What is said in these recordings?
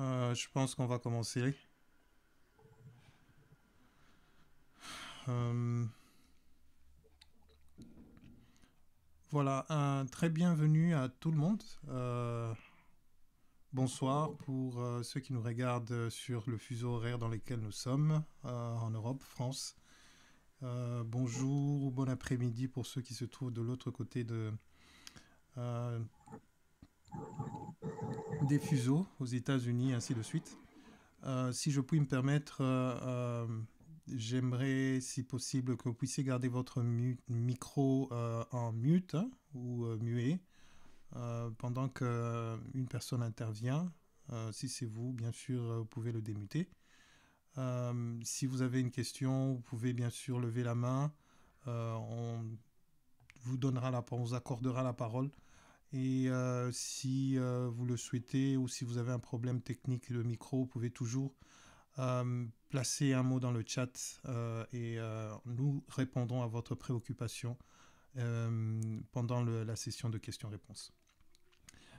Euh, je pense qu'on va commencer. Euh, voilà, un très bienvenue à tout le monde. Euh, bonsoir pour ceux qui nous regardent sur le fuseau horaire dans lequel nous sommes, en Europe, France. bonjour ou bon après-midi pour ceux qui se trouvent de l'autre côté de, des fuseaux aux États-Unis, ainsi de suite. Euh, si je puis me permettre, euh, euh, j'aimerais, si possible, que vous puissiez garder votre micro en mute hein, ou muet pendant qu'une personne intervient. si c'est vous, bien sûr, vous pouvez le démuter. si vous avez une question, vous pouvez bien sûr lever la main. on vous donnera la, on vous accordera la parole et euh, si euh, vous le souhaitez ou si vous avez un problème technique de micro, vous pouvez toujours euh, placer un mot dans le chat et nous répondrons à votre préoccupation pendant la session de questions-réponses.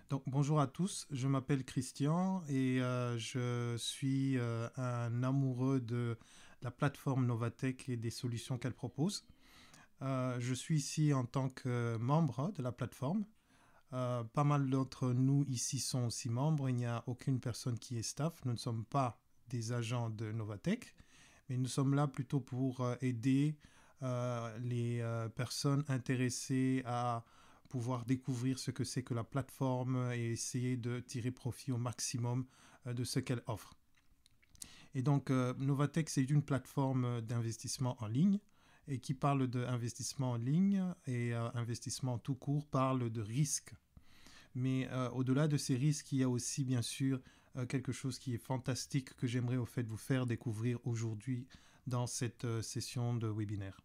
Donc bonjour à tous, je m'appelle Christian et je suis un amoureux de la plateforme Novatech et des solutions qu'elle propose. je suis ici en tant que membre de la plateforme euh, pas mal d'entre nous ici sont aussi membres. Il n'y a aucune personne qui est staff. Nous ne sommes pas des agents de Novatech, mais nous sommes là plutôt pour euh, aider euh, les personnes intéressées à pouvoir découvrir ce que c'est que la plateforme et essayer de tirer profit au maximum de ce qu'elle offre. Et donc, Novatech, c'est une plateforme d'investissement en ligne et qui parle d'investissement en ligne et investissement tout court parle de risque. Mais euh, au-delà de ces risques, il y a aussi bien sûr euh, quelque chose qui est fantastique que j'aimerais au fait vous faire découvrir aujourd'hui dans cette euh, session de webinaire.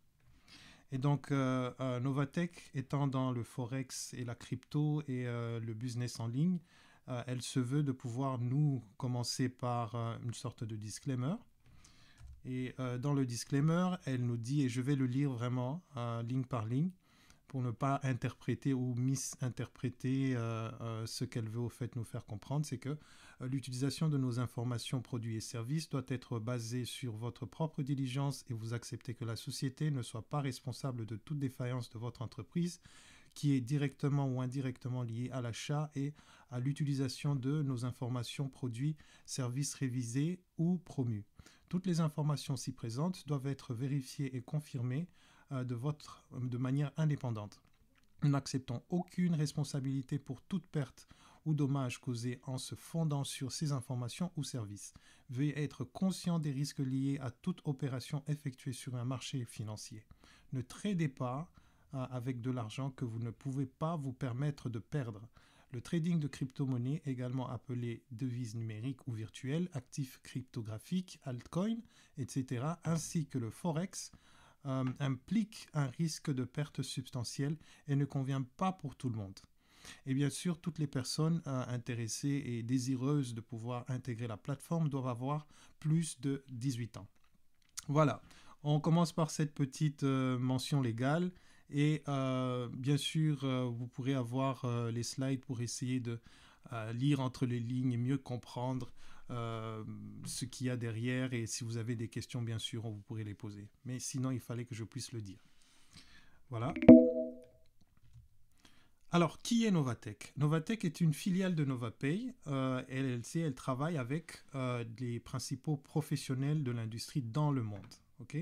Et donc, Novatech étant dans le forex et la crypto et le business en ligne, elle se veut de pouvoir nous commencer par une sorte de disclaimer. Et dans le disclaimer, elle nous dit, et je vais le lire vraiment ligne par ligne, pour ne pas interpréter ou misinterpréter euh, euh, ce qu'elle veut au fait nous faire comprendre, c'est que euh, l'utilisation de nos informations, produits et services doit être basée sur votre propre diligence et vous acceptez que la société ne soit pas responsable de toute défaillance de votre entreprise qui est directement ou indirectement liée à l'achat et à l'utilisation de nos informations, produits, services révisés ou promus. Toutes les informations ci présentes doivent être vérifiées et confirmées euh, de, votre, euh, de manière indépendante. n'acceptons aucune responsabilité pour toute perte ou dommage causé en se fondant sur ces informations ou services. Veuillez être conscient des risques liés à toute opération effectuée sur un marché financier. Ne tradez pas euh, avec de l'argent que vous ne pouvez pas vous permettre de perdre. Le trading de crypto également appelé devises numériques ou virtuelles, actifs cryptographiques, altcoins, etc., ainsi que le forex, euh, implique un risque de perte substantielle et ne convient pas pour tout le monde. Et bien sûr, toutes les personnes euh, intéressées et désireuses de pouvoir intégrer la plateforme doivent avoir plus de 18 ans. Voilà, on commence par cette petite euh, mention légale. Et bien sûr, vous pourrez avoir les slides pour essayer de lire entre les lignes et mieux comprendre euh, ce qu'il y a derrière. Et si vous avez des questions, bien sûr, vous pourrez les poser. Mais sinon, il fallait que je puisse le dire. Voilà. Alors, qui est Novatech Novatech est une filiale de Novapay. Euh, LLC, elle travaille avec euh, les principaux professionnels de l'industrie dans le monde. ok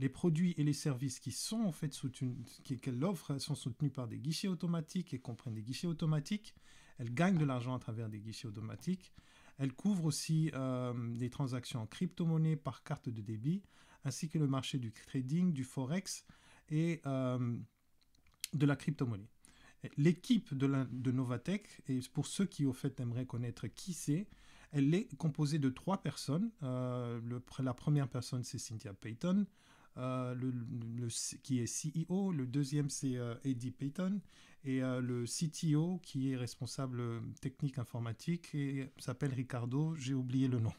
les produits et les services qui sont en fait soutenus, qu'elle offre, sont soutenus par des guichets automatiques et comprennent des guichets automatiques, elle gagne de l'argent à travers des guichets automatiques. Elle couvre aussi euh, des transactions en crypto-monnaie par carte de débit, ainsi que le marché du trading, du forex et euh, de la crypto-monnaie. L'équipe de, Novatech, et pour ceux qui au fait aimeraient connaître qui c'est, elle est composée de trois personnes. Euh, la première personne, c'est Cynthia Payton. Euh, le, qui est CEO, le deuxième c'est euh, Eddie Payton, et euh, le CTO qui est responsable technique informatique et s'appelle Ricardo, j'ai oublié le nom.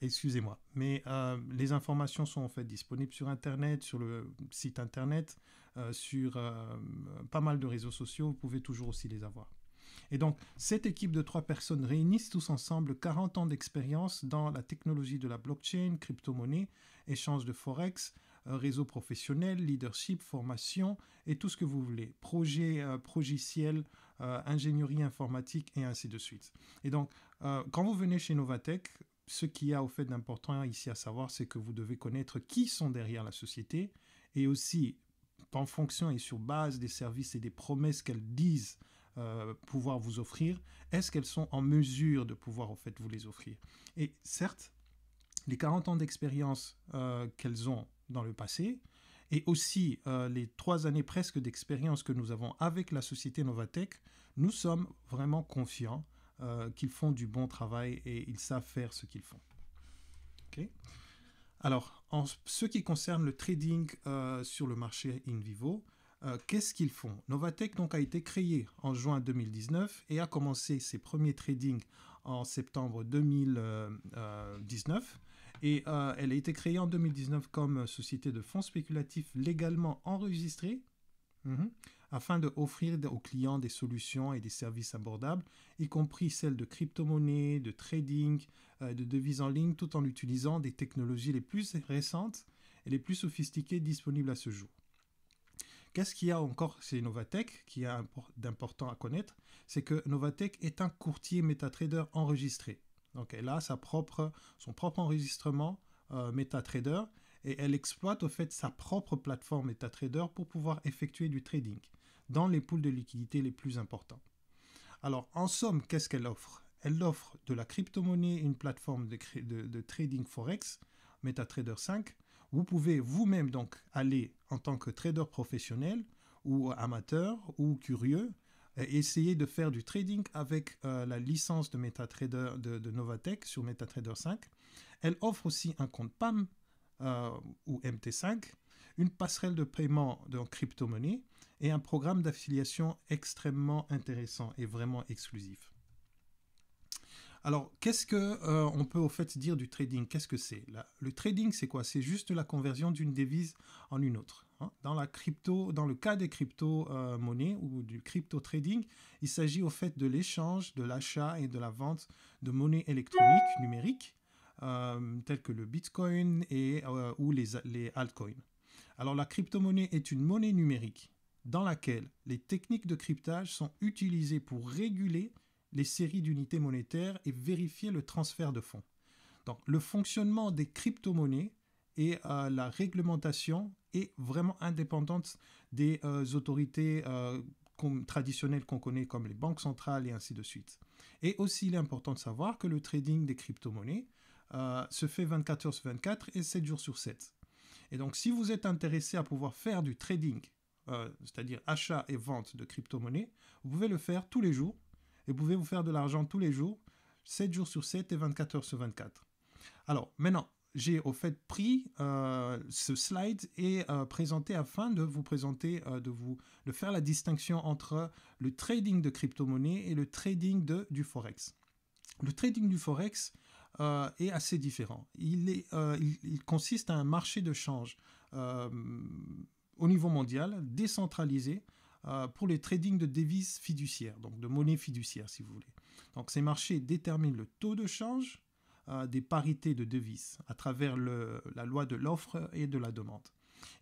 excusez-moi. Mais les informations sont en fait disponibles sur Internet, sur le site Internet, sur pas mal de réseaux sociaux. Vous pouvez toujours aussi les avoir. Et donc, cette équipe de trois personnes réunissent tous ensemble 40 ans d'expérience dans la technologie de la blockchain, crypto-monnaie, échange de forex, euh, réseau professionnel, leadership, formation et tout ce que vous voulez, projet, euh, progiciel, euh, ingénierie informatique et ainsi de suite. Et donc, euh, quand vous venez chez Novatech, ce qu'il y a au fait d'important ici à savoir, c'est que vous devez connaître qui sont derrière la société et aussi, en fonction et sur base des services et des promesses qu'elles disent pouvoir vous offrir, est-ce qu'elles sont en mesure de pouvoir en fait vous les offrir Et certes, les 40 ans d'expérience euh, qu'elles ont dans le passé et aussi euh, les trois années presque d'expérience que nous avons avec la société Novatech, nous sommes vraiment confiants euh, qu'ils font du bon travail et ils savent faire ce qu'ils font. Alors, en ce qui concerne le trading sur le marché in vivo, qu'est-ce qu'ils font Novatech donc, a été créé en juin 2019 et a commencé ses premiers trading en septembre 2019. Et euh, elle a été créée en 2019 comme euh, société de fonds spéculatifs légalement enregistrée. Mhm, afin de offrir aux clients des solutions et des services abordables, y compris celles de crypto monnaie de trading, euh, de devises en ligne, tout en utilisant des technologies les plus récentes et les plus sophistiquées disponibles à ce jour. Qu'est-ce qu'il y a encore chez Novatech qui a d'important à connaître C'est que Novatech est un courtier MetaTrader enregistré. Donc elle a son propre enregistrement euh, MetaTrader et elle exploite au fait sa propre plateforme MetaTrader pour pouvoir effectuer du trading dans les pools de liquidités les plus importants. Alors en somme, qu'est-ce qu'elle offre Elle offre de la crypto-monnaie, une plateforme de, trading forex, MetaTrader 5. Vous pouvez vous-même donc aller en tant que trader professionnel ou amateur ou curieux essayer de faire du trading avec euh, la licence de MetaTrader de, Novatech sur MetaTrader 5. Elle offre aussi un compte PAM euh, ou MT5, une passerelle de paiement en crypto-monnaie et un programme d'affiliation extrêmement intéressant et vraiment exclusif. Alors, qu'est-ce que euh, on peut au fait dire du trading Qu'est-ce que c'est Le trading, c'est quoi C'est juste la conversion d'une devise en une autre. Hein, dans, la crypto, dans le cas des crypto-monnaies ou du crypto-trading, il s'agit au fait de l'échange, de l'achat et de la vente de monnaies électroniques numériques, euh, telles que le Bitcoin et, euh, ou les, les altcoins. Alors la crypto-monnaie est une monnaie numérique dans laquelle les techniques de cryptage sont utilisées pour réguler les séries d'unités monétaires et vérifier le transfert de fonds. Donc le fonctionnement des crypto-monnaies et euh, la réglementation vraiment indépendante des euh, autorités euh, traditionnelles qu'on connaît comme les banques centrales et ainsi de suite. Et aussi, il est important de savoir que le trading des crypto-monnaies euh, se fait 24 heures sur 24 et 7 jours sur 7. Et donc, si vous êtes intéressé à pouvoir faire du trading, c'est-à-dire achat et vente de crypto-monnaies, vous pouvez le faire tous les jours et vous pouvez vous faire de l'argent tous les jours, 7 jours sur 7 et 24 heures sur 24. Alors, maintenant, j'ai au fait pris euh, ce slide et euh, présenté afin de vous présenter, euh, de vous de faire la distinction entre le trading de crypto-monnaie et le trading de, du forex. Le trading du forex est assez différent. Il, est, il, consiste à un marché de change au niveau mondial, décentralisé, pour les trading de devises fiduciaires, donc de monnaie fiduciaire si vous voulez. Donc ces marchés déterminent le taux de change euh, des parités de devises à travers la loi de l'offre et de la demande.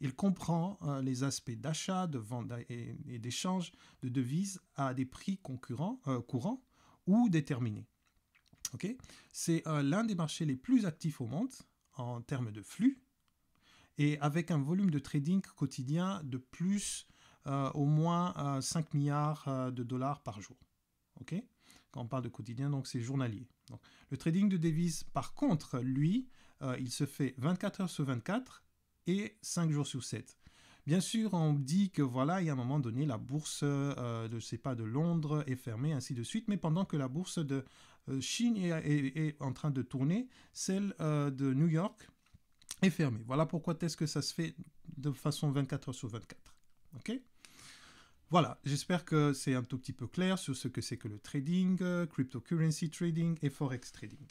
Il comprend euh, les aspects d'achat, de vente et, d'échange de devises à des prix concurrents, euh, courants ou déterminés. Ok C'est l'un des marchés les plus actifs au monde en termes de flux et avec un volume de trading quotidien de plus au moins 5 milliards de dollars par jour. Ok quand on parle de quotidien, donc c'est journalier. Donc, le trading de devises, par contre, lui, euh, il se fait 24 heures sur 24 et 5 jours sur 7. Bien sûr, on dit que voilà, il y a un moment donné, la bourse euh, de, pas, de Londres est fermée, ainsi de suite. Mais pendant que la bourse de euh, Chine est, en train de tourner, celle de New York est fermée. Voilà pourquoi est-ce que ça se fait de façon 24 heures sur 24. OK voilà, j'espère que c'est un tout petit peu clair sur ce que c'est que le trading, euh, cryptocurrency trading et forex trading.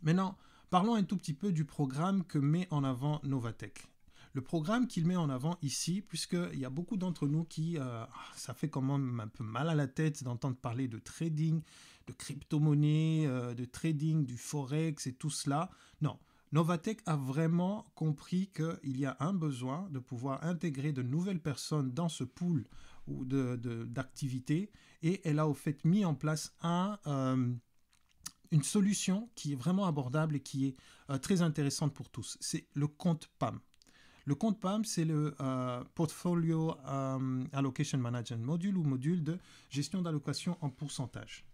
Maintenant, parlons un tout petit peu du programme que met en avant Novatech. Le programme qu'il met en avant ici, puisqu'il y a beaucoup d'entre nous qui, euh, ça fait quand même un peu mal à la tête d'entendre parler de trading, de crypto-monnaie, euh, de trading, du forex et tout cela. Non, Novatech a vraiment compris qu'il y a un besoin de pouvoir intégrer de nouvelles personnes dans ce pool d'activités de, et elle a au fait mis en place un, euh, une solution qui est vraiment abordable et qui est euh, très intéressante pour tous. C'est le compte PAM. Le compte PAM, c'est le euh, Portfolio Allocation Management Module ou module de gestion d'allocation en pourcentage.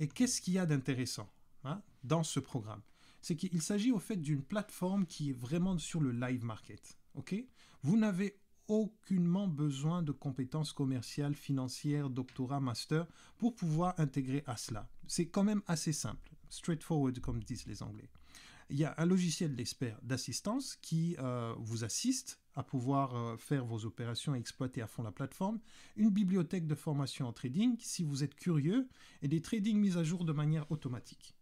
Et qu'est-ce qu'il y a d'intéressant hein, dans ce programme c'est qu'il s'agit au fait d'une plateforme qui est vraiment sur le live market. Ok Vous n'avez aucunement besoin de compétences commerciales, financières, doctorat, master pour pouvoir intégrer à cela. C'est quand même assez simple, straightforward comme disent les Anglais. Il y a un logiciel d'expert d'assistance qui euh, vous assiste à pouvoir euh, faire vos opérations et exploiter à fond la plateforme, une bibliothèque de formation en trading si vous êtes curieux et des trading mis à jour de manière automatique.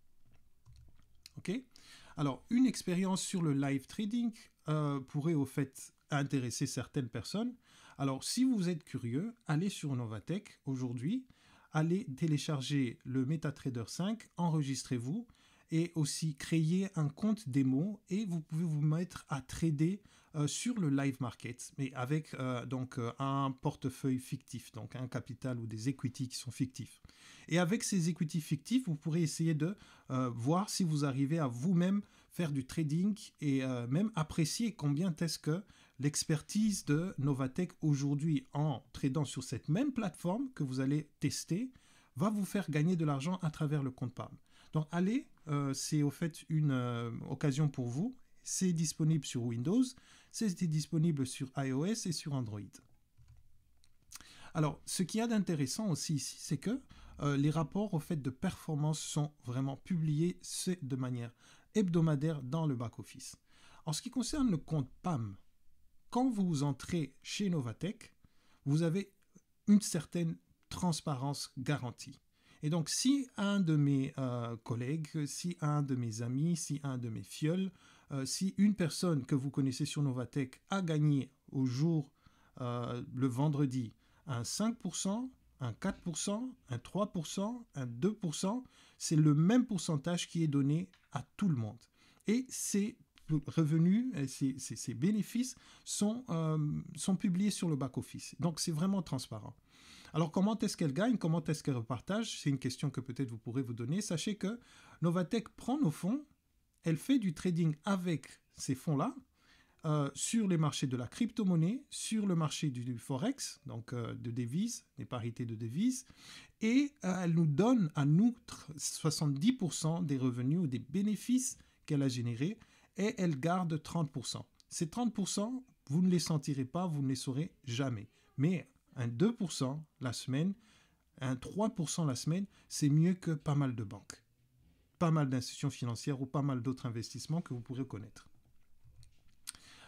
Alors, une expérience sur le live trading euh, pourrait au fait intéresser certaines personnes. Alors, si vous êtes curieux, allez sur Novatech aujourd'hui, allez télécharger le MetaTrader 5, enregistrez-vous et aussi créer un compte démo et vous pouvez vous mettre à trader euh, sur le live market, mais avec euh, donc euh, un portefeuille fictif, donc un capital ou des equities qui sont fictifs. Et avec ces equities fictifs, vous pourrez essayer de voir si vous arrivez à vous-même faire du trading et même apprécier combien est-ce que l'expertise de Novatech aujourd'hui en tradant sur cette même plateforme que vous allez tester va vous faire gagner de l'argent à travers le compte PAM. Donc allez, euh, c'est au fait une euh, occasion pour vous. C'est disponible sur Windows, c'est disponible sur iOS et sur Android. Alors, ce qu'il y a d'intéressant aussi ici, c'est que euh, les rapports au fait de performance sont vraiment publiés de manière hebdomadaire dans le back-office. En ce qui concerne le compte PAM, quand vous entrez chez Novatech, vous avez une certaine transparence garantie. Et donc, si un de mes euh, collègues, si un de mes amis, si un de mes fioles, euh, si une personne que vous connaissez sur Novatech a gagné au jour, euh, le vendredi, un 5%, un 4%, un 3%, un 2%, c'est le même pourcentage qui est donné à tout le monde. Et ces revenus, ces, bénéfices sont publiés sur le back-office. Donc, c'est vraiment transparent. Alors comment est-ce qu'elle gagne Comment est-ce qu'elle repartage C'est une question que peut-être vous pourrez vous donner. Sachez que Novatech prend nos fonds, elle fait du trading avec ces fonds-là, euh, sur les marchés de la crypto-monnaie, sur le marché du, forex, donc euh, de devises, des parités de devises, et euh, elle nous donne à nous 70% des revenus ou des bénéfices qu'elle a générés, et elle garde 30%. Ces 30%, vous ne les sentirez pas, vous ne les saurez jamais. Mais un 2% la semaine, un 3% la semaine, c'est mieux que pas mal de banques, pas mal d'institutions financières ou pas mal d'autres investissements que vous pourrez connaître.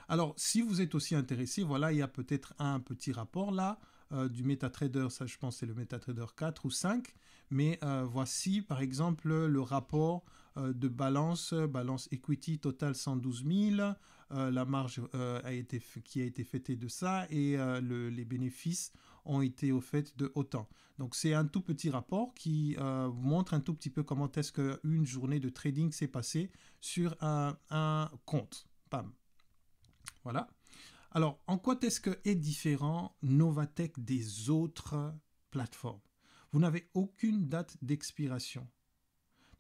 Alors, si vous êtes aussi intéressé, voilà, il y a peut-être un petit rapport là euh, du MetaTrader, ça je pense c'est le MetaTrader 4 ou 5, mais euh, voici par exemple le rapport euh, de balance, balance equity total 112 000, euh, la marge euh, qui a été fêtée de ça et les bénéfices ont été au fait de autant. Donc c'est un tout petit rapport qui vous montre un tout petit peu comment est-ce qu'une journée de trading s'est passée sur un, un compte. Pam. Voilà. Alors en quoi est-ce que est différent Novatech des autres plateformes Vous n'avez aucune date d'expiration.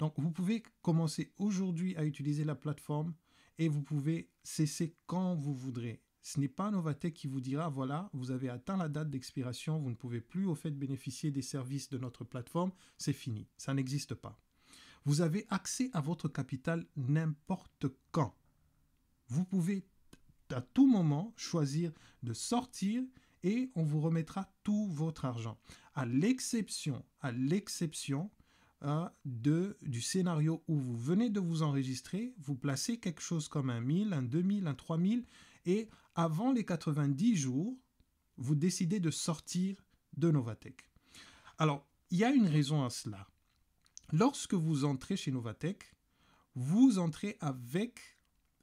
Donc vous pouvez commencer aujourd'hui à utiliser la plateforme et vous pouvez cesser quand vous voudrez. Ce n'est pas Novatech qui vous dira, voilà, vous avez atteint la date d'expiration, vous ne pouvez plus au fait bénéficier des services de notre plateforme, c'est fini, ça n'existe pas. Vous avez accès à votre capital n'importe quand. Vous pouvez à tout moment choisir de sortir et on vous remettra tout votre argent. À l'exception, à l'exception du scénario où vous venez de vous enregistrer, vous placez quelque chose comme un 1000, un 2000, un 3000, et avant les 90 jours, vous décidez de sortir de Novatech. Alors, il y a une raison à cela. Lorsque vous entrez chez Novatech, vous entrez avec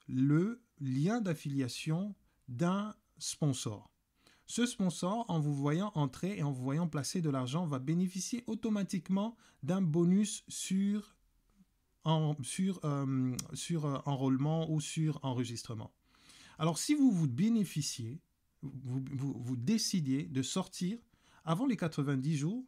le lien d'affiliation d'un sponsor. Ce sponsor, en vous voyant entrer et en vous voyant placer de l'argent, va bénéficier automatiquement d'un bonus sur, sur, euh, sur euh, enrôlement ou sur enregistrement. Alors si vous vous bénéficiez, vous, vous, décidiez de sortir avant les 90 jours,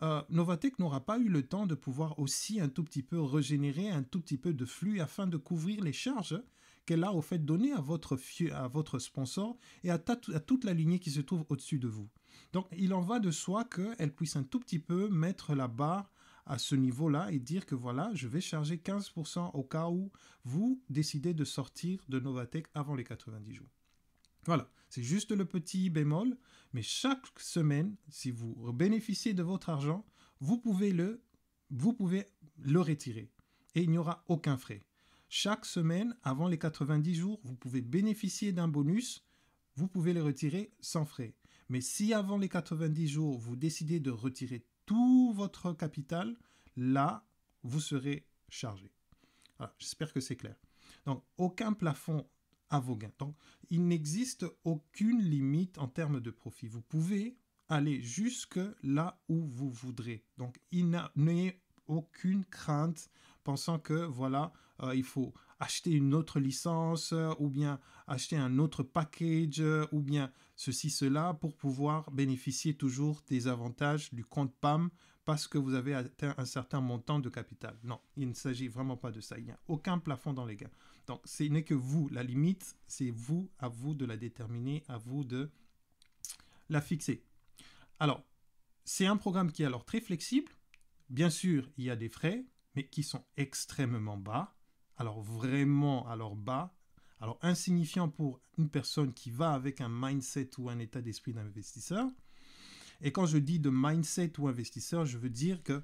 euh, Novatech n'aura pas eu le temps de pouvoir aussi un tout petit peu régénérer un tout petit peu de flux afin de couvrir les charges qu'elle a au fait donné à votre, à votre sponsor et à, toute la lignée qui se trouve au-dessus de vous. Donc il en va de soi qu'elle puisse un tout petit peu mettre la barre à ce niveau-là et dire que voilà, je vais charger 15% au cas où vous décidez de sortir de Novatech avant les 90 jours. Voilà, c'est juste le petit bémol, mais chaque semaine, si vous bénéficiez de votre argent, vous pouvez le, vous pouvez le retirer et il n'y aura aucun frais. Chaque semaine, avant les 90 jours, vous pouvez bénéficier d'un bonus. Vous pouvez les retirer sans frais. Mais si avant les 90 jours, vous décidez de retirer tout votre capital, là, vous serez chargé. J'espère que c'est clair. Donc, aucun plafond à vos gains. Donc, il n'existe aucune limite en termes de profit. Vous pouvez aller jusque là où vous voudrez. Donc, n'ayez aucune crainte pensant que, voilà, euh, il faut acheter une autre licence euh, ou bien acheter un autre package euh, ou bien ceci, cela pour pouvoir bénéficier toujours des avantages du compte PAM parce que vous avez atteint un certain montant de capital. Non, il ne s'agit vraiment pas de ça. Il n'y a aucun plafond dans les gains. Donc, ce n'est que vous. La limite, c'est vous, à vous de la déterminer, à vous de la fixer. Alors, c'est un programme qui est alors très flexible. Bien sûr, il y a des frais, mais qui sont extrêmement bas alors vraiment alors bas, alors insignifiant pour une personne qui va avec un mindset ou un état d'esprit d'investisseur. Et quand je dis de mindset ou investisseur, je veux dire que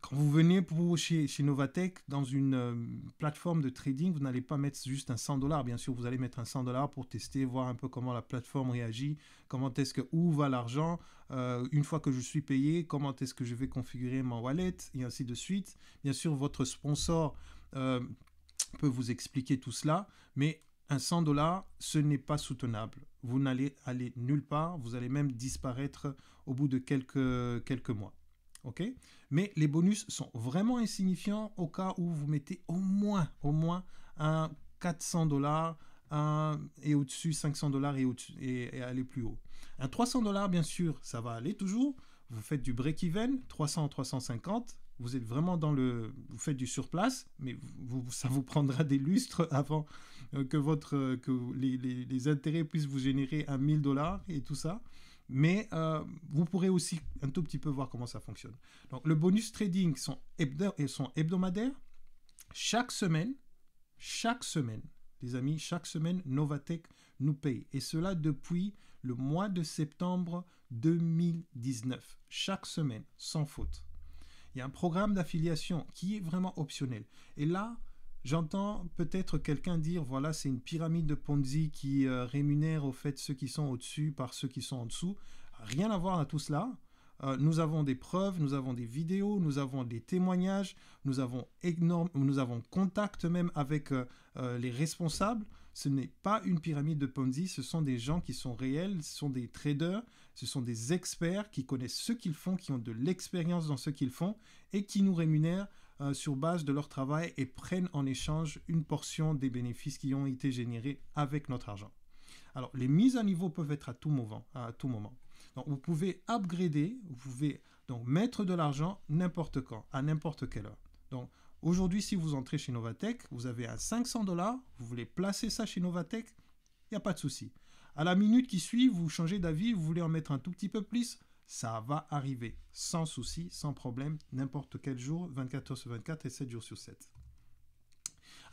quand vous venez pour, chez, chez Novatech dans une euh, plateforme de trading, vous n'allez pas mettre juste un 100 dollars. Bien sûr, vous allez mettre un 100 dollars pour tester, voir un peu comment la plateforme réagit, comment est-ce que où va l'argent, euh, une fois que je suis payé, comment est-ce que je vais configurer mon wallet et ainsi de suite. Bien sûr, votre sponsor euh, peut vous expliquer tout cela, mais un 100 dollars, ce n'est pas soutenable. Vous n'allez aller nulle part, vous allez même disparaître au bout de quelques, quelques mois. ok Mais les bonus sont vraiment insignifiants au cas où vous mettez au moins, au moins un 400 dollars et au-dessus 500 dollars et, aller plus haut. Un 300 dollars, bien sûr, ça va aller toujours. Vous faites du break-even, 300, 350, vous êtes vraiment dans le. Vous faites du surplace, mais vous, ça vous prendra des lustres avant euh, que, votre, euh, que les, intérêts puissent vous générer à 1000 dollars et tout ça. Mais euh, vous pourrez aussi un tout petit peu voir comment ça fonctionne. Donc, le bonus trading sont, sont hebdomadaires. Chaque semaine, chaque semaine, les amis, chaque semaine, Novatech nous paye. Et cela depuis le mois de septembre 2019. Chaque semaine, sans faute. Il y a un programme d'affiliation qui est vraiment optionnel. Et là, J'entends peut-être quelqu'un dire, voilà, c'est une pyramide de Ponzi qui euh, rémunère au fait ceux qui sont au-dessus par ceux qui sont en dessous. Rien à voir à tout cela. Euh, nous avons des preuves, nous avons des vidéos, nous avons des témoignages, nous avons énorme, nous avons contact même avec euh, les responsables ce n'est pas une pyramide de Ponzi, ce sont des gens qui sont réels, ce sont des traders, ce sont des experts qui connaissent ce qu'ils font, qui ont de l'expérience dans ce qu'ils font et qui nous rémunèrent euh, sur base de leur travail et prennent en échange une portion des bénéfices qui ont été générés avec notre argent. Alors, les mises à niveau peuvent être à tout moment. À tout moment. Donc, vous pouvez upgrader, vous pouvez donc mettre de l'argent n'importe quand, à n'importe quelle heure. Donc, Aujourd'hui, si vous entrez chez Novatech, vous avez un 500 dollars, vous voulez placer ça chez Novatech, il n'y a pas de souci. À la minute qui suit, vous changez d'avis, vous voulez en mettre un tout petit peu plus, ça va arriver sans souci, sans problème, n'importe quel jour, 24 h sur 24 et 7 jours sur 7.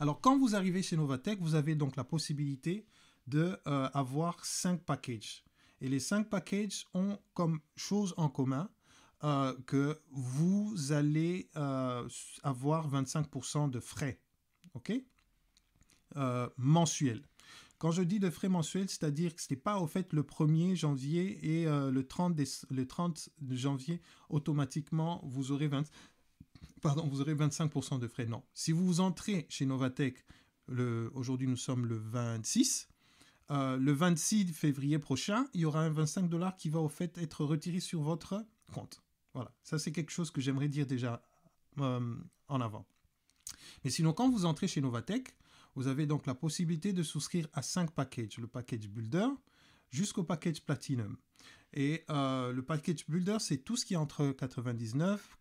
Alors quand vous arrivez chez Novatech, vous avez donc la possibilité d'avoir euh, 5 packages. Et les 5 packages ont comme chose en commun euh, que vous allez euh, avoir 25% de frais, ok, euh, mensuels. Quand je dis de frais mensuels, c'est-à-dire que ce n'est pas au fait le 1er janvier et le, 30 le 30 janvier, automatiquement, vous aurez, pardon, vous aurez 25% de frais. Non. Si vous entrez chez Novatech, aujourd'hui nous sommes le 26, le 26 février prochain, il y aura un 25 dollars qui va au fait être retiré sur votre compte. Voilà, ça c'est quelque chose que j'aimerais dire déjà euh, en avant. Mais sinon, quand vous entrez chez Novatech, vous avez donc la possibilité de souscrire à 5 packages. Le package Builder jusqu'au package Platinum. Et euh, le package Builder, c'est tout ce qui est entre 99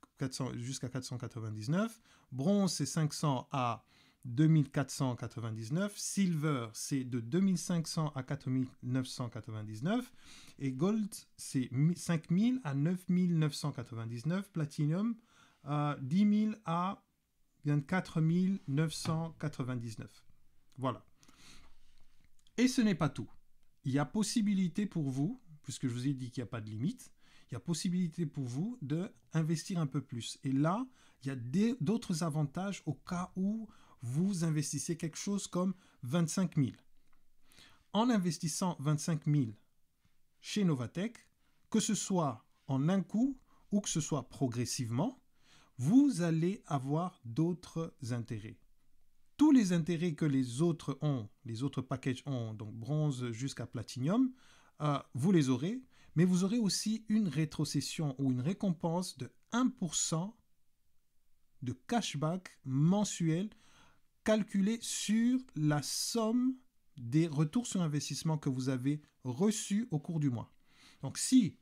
jusqu'à 499. Bronze, c'est 500 à 2499, Silver c'est de 2500 à 4999 et Gold c'est 5000 à 9999, Platinum euh, 10 000 à 24 Voilà. Et ce n'est pas tout. Il y a possibilité pour vous, puisque je vous ai dit qu'il n'y a pas de limite, il y a possibilité pour vous d'investir un peu plus. Et là, il y a d'autres avantages au cas où vous investissez quelque chose comme 25 000. En investissant 25 000 chez Novatech, que ce soit en un coup ou que ce soit progressivement, vous allez avoir d'autres intérêts. Tous les intérêts que les autres ont, les autres packages ont, donc bronze jusqu'à platinium, euh, vous les aurez, mais vous aurez aussi une rétrocession ou une récompense de 1% de cashback mensuel calculer sur la somme des retours sur investissement que vous avez reçus au cours du mois. Donc si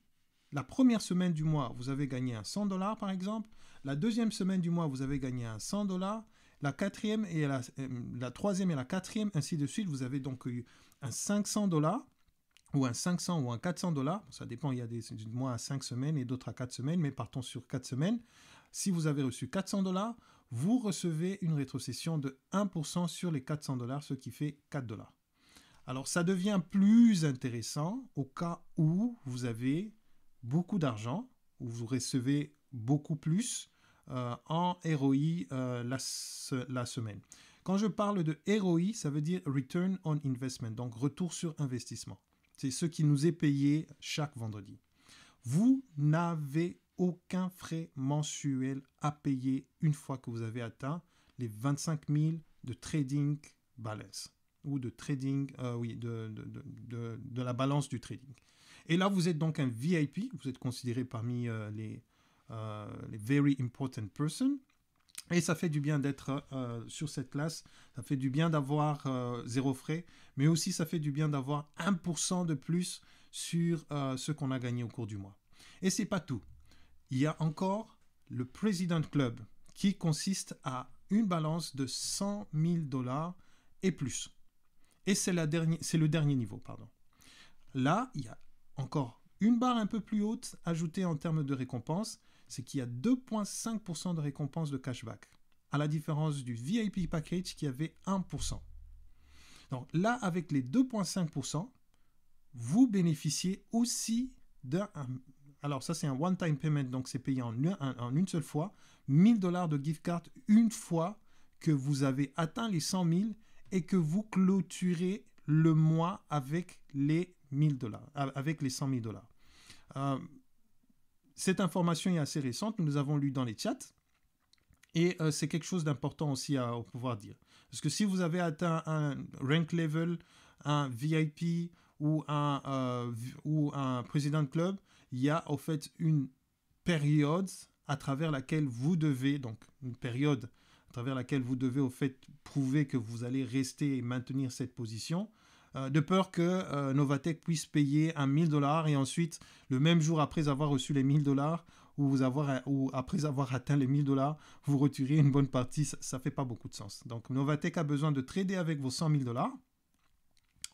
la première semaine du mois, vous avez gagné un 100 dollars par exemple, la deuxième semaine du mois, vous avez gagné un 100 dollars, la quatrième et euh, la, troisième et la quatrième, ainsi de suite, vous avez donc eu un 500 dollars ou un 500 ou un 400 dollars, ça dépend, il y a des, mois à 5 semaines et d'autres à 4 semaines, mais partons sur 4 semaines. Si vous avez reçu 400 dollars, vous recevez une rétrocession de 1% sur les 400 dollars, ce qui fait 4 dollars. Alors ça devient plus intéressant au cas où vous avez beaucoup d'argent, où vous recevez beaucoup plus euh, en ROI euh, la, semaine. Quand je parle de ROI, ça veut dire Return on Investment, donc retour sur investissement. C'est ce qui nous est payé chaque vendredi. Vous n'avez aucun frais mensuel à payer une fois que vous avez atteint les 25 000 de trading balance ou de trading, euh, oui, de, la balance du trading. Et là, vous êtes donc un VIP, vous êtes considéré parmi euh, euh, les, very important person. Et ça fait du bien d'être sur cette classe, ça fait du bien d'avoir zéro frais, mais aussi ça fait du bien d'avoir 1% de plus sur ce qu'on a gagné au cours du mois. Et c'est pas tout il y a encore le President Club qui consiste à une balance de 100 000 dollars et plus. Et c'est le dernier niveau. Pardon. Là, il y a encore une barre un peu plus haute ajoutée en termes de récompense, c'est qu'il y a 2,5% de récompense de cashback, à la différence du VIP package qui avait 1%. Donc là, avec les 2,5%, vous bénéficiez aussi d'un alors ça, c'est un one-time payment, donc c'est payé en, une seule fois. 1000 dollars de gift card une fois que vous avez atteint les 100 000 et que vous clôturez le mois avec les 1000 dollars, avec les 100 000 dollars. Euh, cette information est assez récente, nous avons lu dans les chats. Et euh, c'est quelque chose d'important aussi à, pouvoir dire. Parce que si vous avez atteint un rank level, un VIP ou un, euh, ou un président de club il y a au fait une période à travers laquelle vous devez, donc une période à travers laquelle vous devez au fait prouver que vous allez rester et maintenir cette position, euh, de peur que euh, Novatech puisse payer un 1000 dollars et ensuite, le même jour après avoir reçu les 1000 dollars ou, vous avoir, ou après avoir atteint les 1000 dollars, vous retirez une bonne partie, ça ne fait pas beaucoup de sens. Donc Novatech a besoin de trader avec vos 100 000 dollars,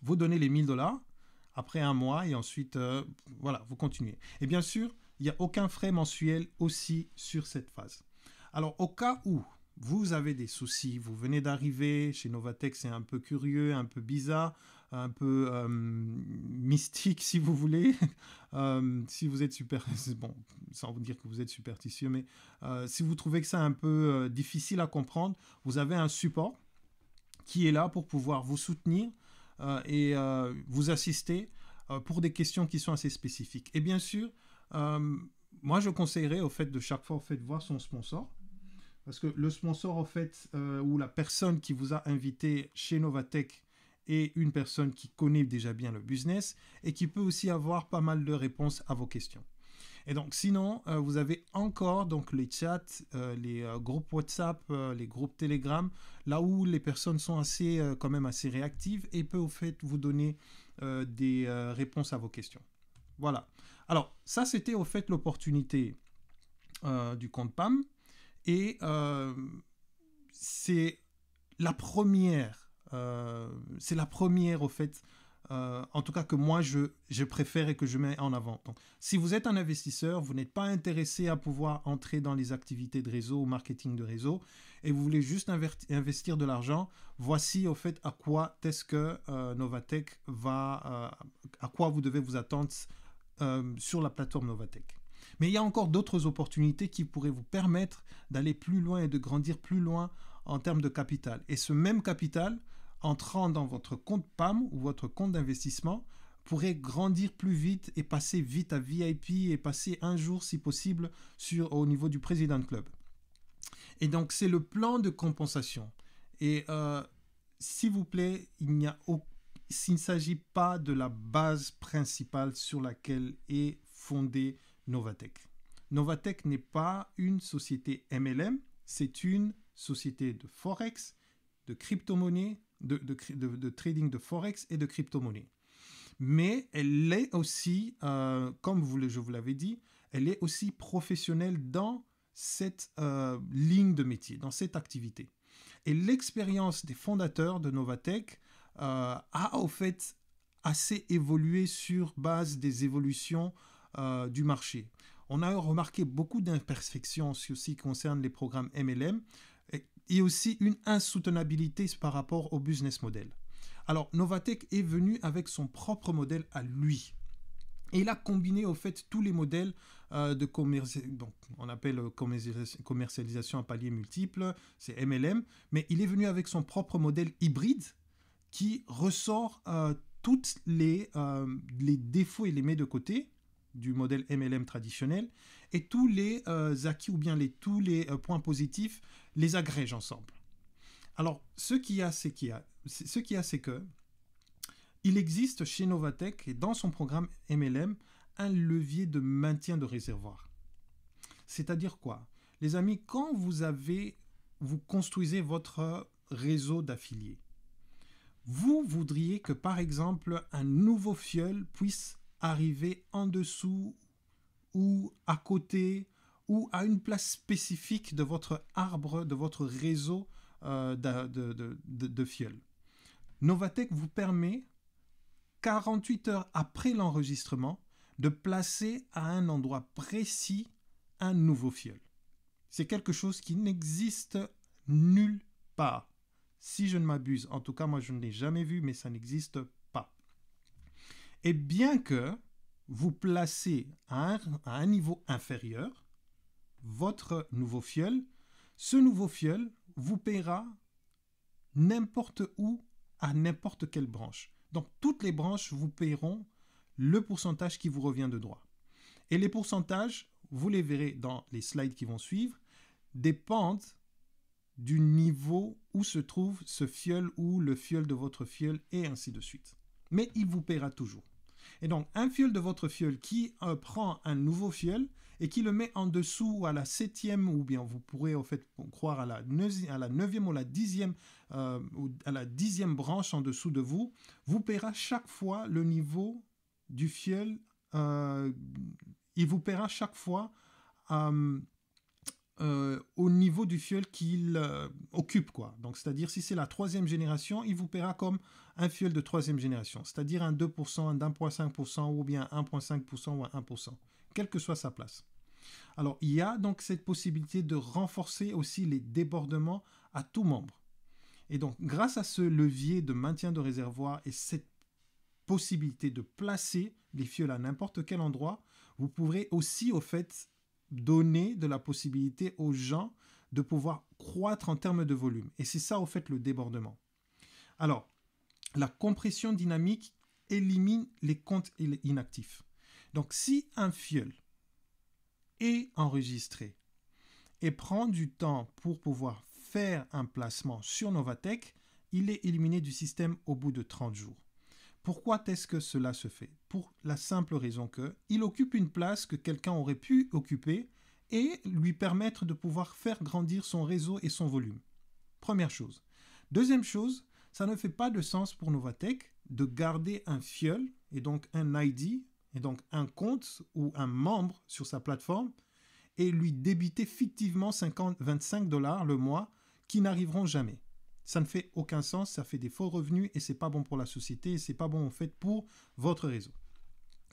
vous donnez les 1000 dollars, après un mois et ensuite, euh, voilà, vous continuez. Et bien sûr, il n'y a aucun frais mensuel aussi sur cette phase. Alors, au cas où vous avez des soucis, vous venez d'arriver chez Novatech, c'est un peu curieux, un peu bizarre, un peu euh, mystique si vous voulez. Euh, si vous êtes super, bon, sans vous dire que vous êtes superstitieux, mais si vous trouvez que c'est un peu difficile à comprendre, vous avez un support qui est là pour pouvoir vous soutenir, euh, et euh, vous assister euh, pour des questions qui sont assez spécifiques. Et bien sûr, moi je conseillerais au fait de chaque fois de voir son sponsor. Parce que le sponsor, en fait, ou la personne qui vous a invité chez Novatech est une personne qui connaît déjà bien le business et qui peut aussi avoir pas mal de réponses à vos questions. Et donc sinon, euh, vous avez encore donc les chats, euh, les euh, groupes WhatsApp, les groupes Telegram, là où les personnes sont assez quand même assez réactives et peuvent au fait vous donner des réponses à vos questions. Voilà. Alors ça c'était au fait l'opportunité du compte PAM et c'est la première, c'est la première au fait euh, en tout cas que moi je, préfère et que je mets en avant. Donc, si vous êtes un investisseur, vous n'êtes pas intéressé à pouvoir entrer dans les activités de réseau ou marketing de réseau et vous voulez juste investir de l'argent, voici au fait à quoi est-ce que euh, Novatech va, euh, à quoi vous devez vous attendre sur la plateforme Novatech. Mais il y a encore d'autres opportunités qui pourraient vous permettre d'aller plus loin et de grandir plus loin en termes de capital. Et ce même capital, entrant dans votre compte PAM ou votre compte d'investissement pourrait grandir plus vite et passer vite à VIP et passer un jour si possible sur, au niveau du président de club. Et donc c'est le plan de compensation. Et euh, s'il vous plaît, il n'y a s'il ne s'agit pas de la base principale sur laquelle est fondée Novatech. Novatech n'est pas une société MLM, c'est une société de forex, de crypto-monnaie, de, trading de forex et de crypto-monnaie. Mais elle est aussi, euh, comme vous, je vous l'avais dit, elle est aussi professionnelle dans cette euh, ligne de métier, dans cette activité. Et l'expérience des fondateurs de Novatech euh, a au fait assez évolué sur base des évolutions du marché. On a remarqué beaucoup d'imperfections aussi ce qui concerne les programmes MLM, et aussi une insoutenabilité par rapport au business model. Alors Novatech est venu avec son propre modèle à lui. Et il a combiné au fait tous les modèles euh, de commercialisation, donc on appelle euh, commercialisation à palier multiple, c'est MLM, mais il est venu avec son propre modèle hybride qui ressort euh, tous les, les défauts et les met de côté du modèle MLM traditionnel et tous les euh, acquis ou bien les, tous les euh, points positifs les agrègent ensemble. Alors, ce qu'il y a, c'est qu'il a, ce a, c'est que il existe chez Novatech et dans son programme MLM un levier de maintien de réservoir. C'est-à-dire quoi Les amis, quand vous avez, vous construisez votre réseau d'affiliés, vous voudriez que par exemple un nouveau fiole puisse arriver en dessous ou à côté ou à une place spécifique de votre arbre, de votre réseau euh, de, de, de, fioles. Novatech vous permet, 48 heures après l'enregistrement, de placer à un endroit précis un nouveau fiole. C'est quelque chose qui n'existe nulle part. Si je ne m'abuse, en tout cas moi je ne l'ai jamais vu, mais ça n'existe pas. Et bien que vous placez à un, niveau inférieur votre nouveau fiel. Ce nouveau fiel vous paiera n'importe où à n'importe quelle branche. Donc toutes les branches vous paieront le pourcentage qui vous revient de droit. Et les pourcentages, vous les verrez dans les slides qui vont suivre, dépendent du niveau où se trouve ce fiole ou le fiole de votre fiole et ainsi de suite. Mais il vous paiera toujours. Et donc, un fiole de votre fiole qui euh, prend un nouveau fiel et qui le met en dessous à la septième, ou bien vous pourrez en fait croire à la, neuvième, à la ou la dixième, euh, ou à la dixième branche en dessous de vous, vous paiera chaque fois le niveau du fiel euh, il vous paiera chaque fois euh, au niveau du fuel qu'il euh, occupe. Quoi. Donc, c'est-à-dire, si c'est la troisième génération, il vous paiera comme un fuel de troisième génération, c'est-à-dire un 2%, un 1,5% ou bien 1,5% ou un 1%, quelle que soit sa place. Alors, il y a donc cette possibilité de renforcer aussi les débordements à tout membre. Et donc, grâce à ce levier de maintien de réservoir et cette possibilité de placer les fioles à n'importe quel endroit, vous pourrez aussi, au fait, donner de la possibilité aux gens de pouvoir croître en termes de volume. Et c'est ça, au fait, le débordement. Alors, la compression dynamique élimine les comptes inactifs. Donc, si un fiel est enregistré et prend du temps pour pouvoir faire un placement sur Novatech, il est éliminé du système au bout de 30 jours. Pourquoi est-ce que cela se fait Pour la simple raison que il occupe une place que quelqu'un aurait pu occuper et lui permettre de pouvoir faire grandir son réseau et son volume. Première chose. Deuxième chose, ça ne fait pas de sens pour Novatech de garder un fiole et donc un ID et donc un compte ou un membre sur sa plateforme et lui débiter fictivement 50, 25 dollars le mois qui n'arriveront jamais ça ne fait aucun sens, ça fait des faux revenus et c'est pas bon pour la société et c'est pas bon en fait pour votre réseau.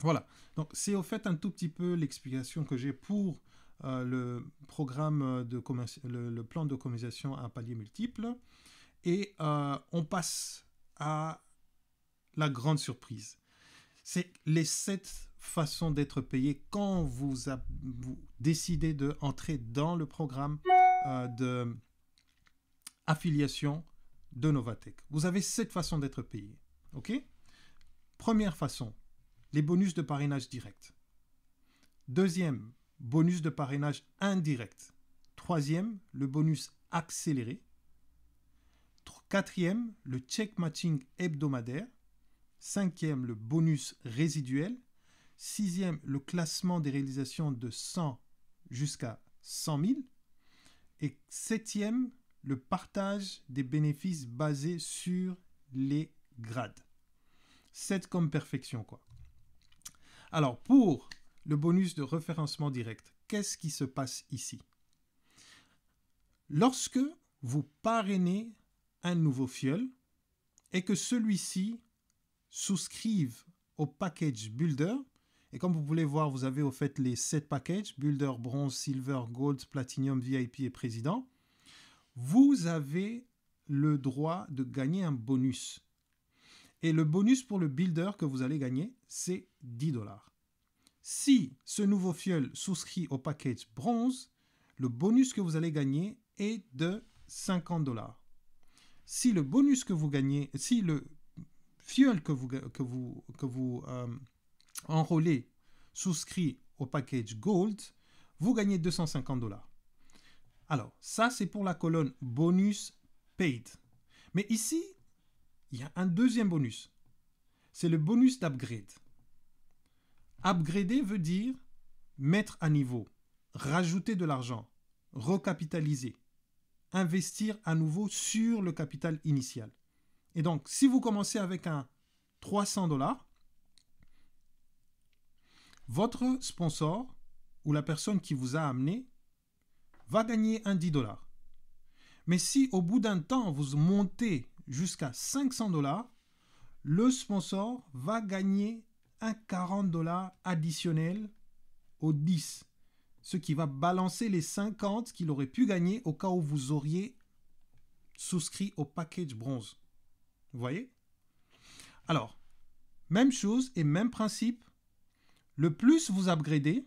Voilà, donc c'est au fait un tout petit peu l'explication que j'ai pour euh, le programme de le, plan de commercialisation à palier multiple. Et euh, on passe à la grande surprise. C'est les sept façons d'être payé quand vous, vous décidez d'entrer dans le programme euh, de affiliation de Novatech. Vous avez sept façons d'être payé. OK Première façon, les bonus de parrainage direct. Deuxième, bonus de parrainage indirect. Troisième, le bonus accéléré. Quatrième, le check matching hebdomadaire. Cinquième, le bonus résiduel. Sixième, le classement des réalisations de 100 jusqu'à 100 000. Et septième, le partage des bénéfices basés sur les grades. C'est comme perfection, quoi. Alors, pour le bonus de référencement direct, qu'est-ce qui se passe ici Lorsque vous parrainez un nouveau fiole et que celui-ci souscrive au package Builder, et comme vous pouvez voir, vous avez au fait les 7 packages, Builder, Bronze, Silver, Gold, Platinum, VIP et Président vous avez le droit de gagner un bonus. Et le bonus pour le builder que vous allez gagner, c'est 10 dollars. Si ce nouveau fiel souscrit au package bronze, le bonus que vous allez gagner est de 50 dollars. Si le bonus que vous gagnez, si le fuel que vous, que vous, euh, enrôlez souscrit au package gold, vous gagnez 250 dollars. Alors, ça, c'est pour la colonne bonus paid. Mais ici, il y a un deuxième bonus. C'est le bonus d'upgrade. Upgrader veut dire mettre à niveau, rajouter de l'argent, recapitaliser, investir à nouveau sur le capital initial. Et donc, si vous commencez avec un 300 dollars, votre sponsor ou la personne qui vous a amené va gagner un 10 dollars. Mais si au bout d'un temps, vous montez jusqu'à 500 dollars, le sponsor va gagner un 40 dollars additionnel au 10, ce qui va balancer les 50 qu'il aurait pu gagner au cas où vous auriez souscrit au package bronze. Vous voyez Alors, même chose et même principe. Le plus vous upgradez,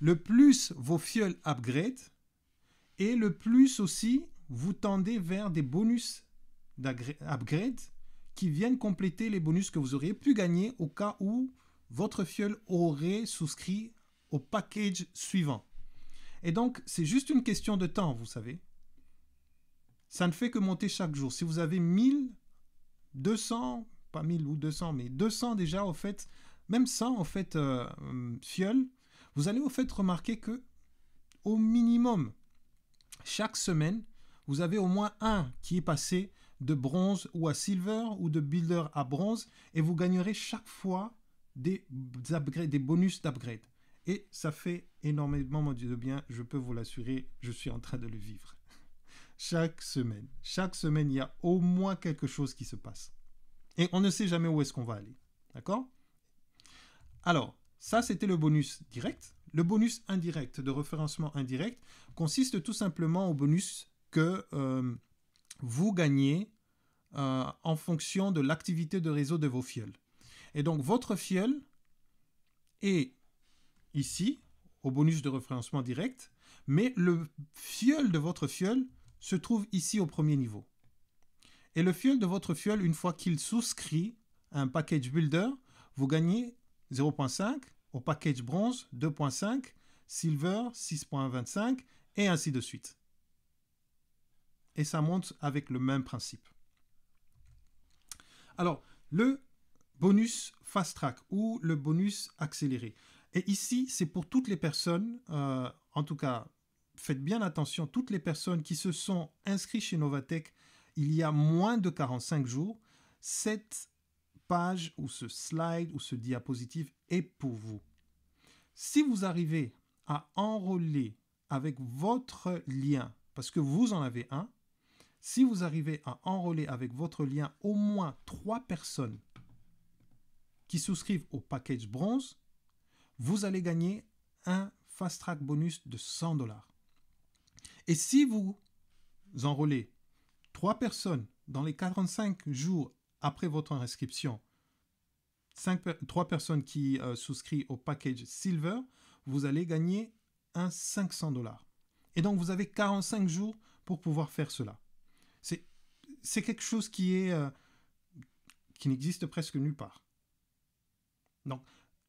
le plus vos fioles upgrade, et le plus aussi, vous tendez vers des bonus d'upgrade qui viennent compléter les bonus que vous auriez pu gagner au cas où votre fiole aurait souscrit au package suivant. Et donc, c'est juste une question de temps, vous savez. Ça ne fait que monter chaque jour. Si vous avez 1000, 200, pas 1000 ou 200, mais 200 déjà, au fait, même 100, au fait, euh, fiole, vous allez au fait remarquer que, au minimum, chaque semaine, vous avez au moins un qui est passé de bronze ou à silver ou de builder à bronze et vous gagnerez chaque fois des, des bonus d'upgrade. Et ça fait énormément de bien, je peux vous l'assurer, je suis en train de le vivre. Chaque semaine, chaque semaine, il y a au moins quelque chose qui se passe. Et on ne sait jamais où est-ce qu'on va aller. D'accord Alors, ça c'était le bonus direct. Le bonus indirect de référencement indirect consiste tout simplement au bonus que euh, vous gagnez euh, en fonction de l'activité de réseau de vos fioles. Et donc votre fiole est ici au bonus de référencement direct, mais le fiole de votre fiole se trouve ici au premier niveau. Et le fiole de votre fiole, une fois qu'il souscrit un package builder, vous gagnez 0.5 package bronze 2.5, silver 6.25 et ainsi de suite. Et ça monte avec le même principe. Alors, le bonus fast track ou le bonus accéléré. Et ici, c'est pour toutes les personnes, euh, en tout cas, faites bien attention, toutes les personnes qui se sont inscrites chez Novatech il y a moins de 45 jours, cette page ou ce slide ou ce diapositive est pour vous. Si vous arrivez à enrôler avec votre lien, parce que vous en avez un, si vous arrivez à enrôler avec votre lien au moins trois personnes qui souscrivent au package bronze, vous allez gagner un fast track bonus de 100 dollars. Et si vous enrôlez trois personnes dans les 45 jours après votre inscription. trois personnes qui euh, souscrivent au package Silver, vous allez gagner un 500 dollars. Et donc vous avez 45 jours pour pouvoir faire cela. C'est quelque chose euh, qui n'existe presque nulle part. Donc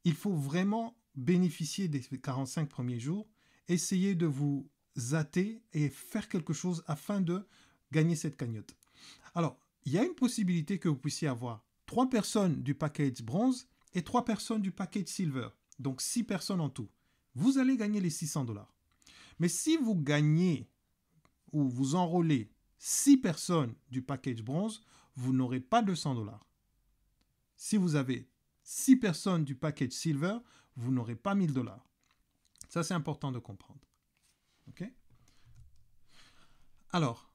il faut vraiment bénéficier des 45 premiers jours, essayer de vous zater et faire quelque chose afin de gagner cette cagnotte. Alors il y a une possibilité que vous puissiez avoir trois personnes du package bronze et trois personnes du package silver. Donc six personnes en tout. Vous allez gagner les 600 dollars. Mais si vous gagnez ou vous enrôlez six personnes du package bronze, vous n'aurez pas 200 dollars. Si vous avez six personnes du package silver, vous n'aurez pas 1000 dollars. Ça, c'est important de comprendre. OK Alors,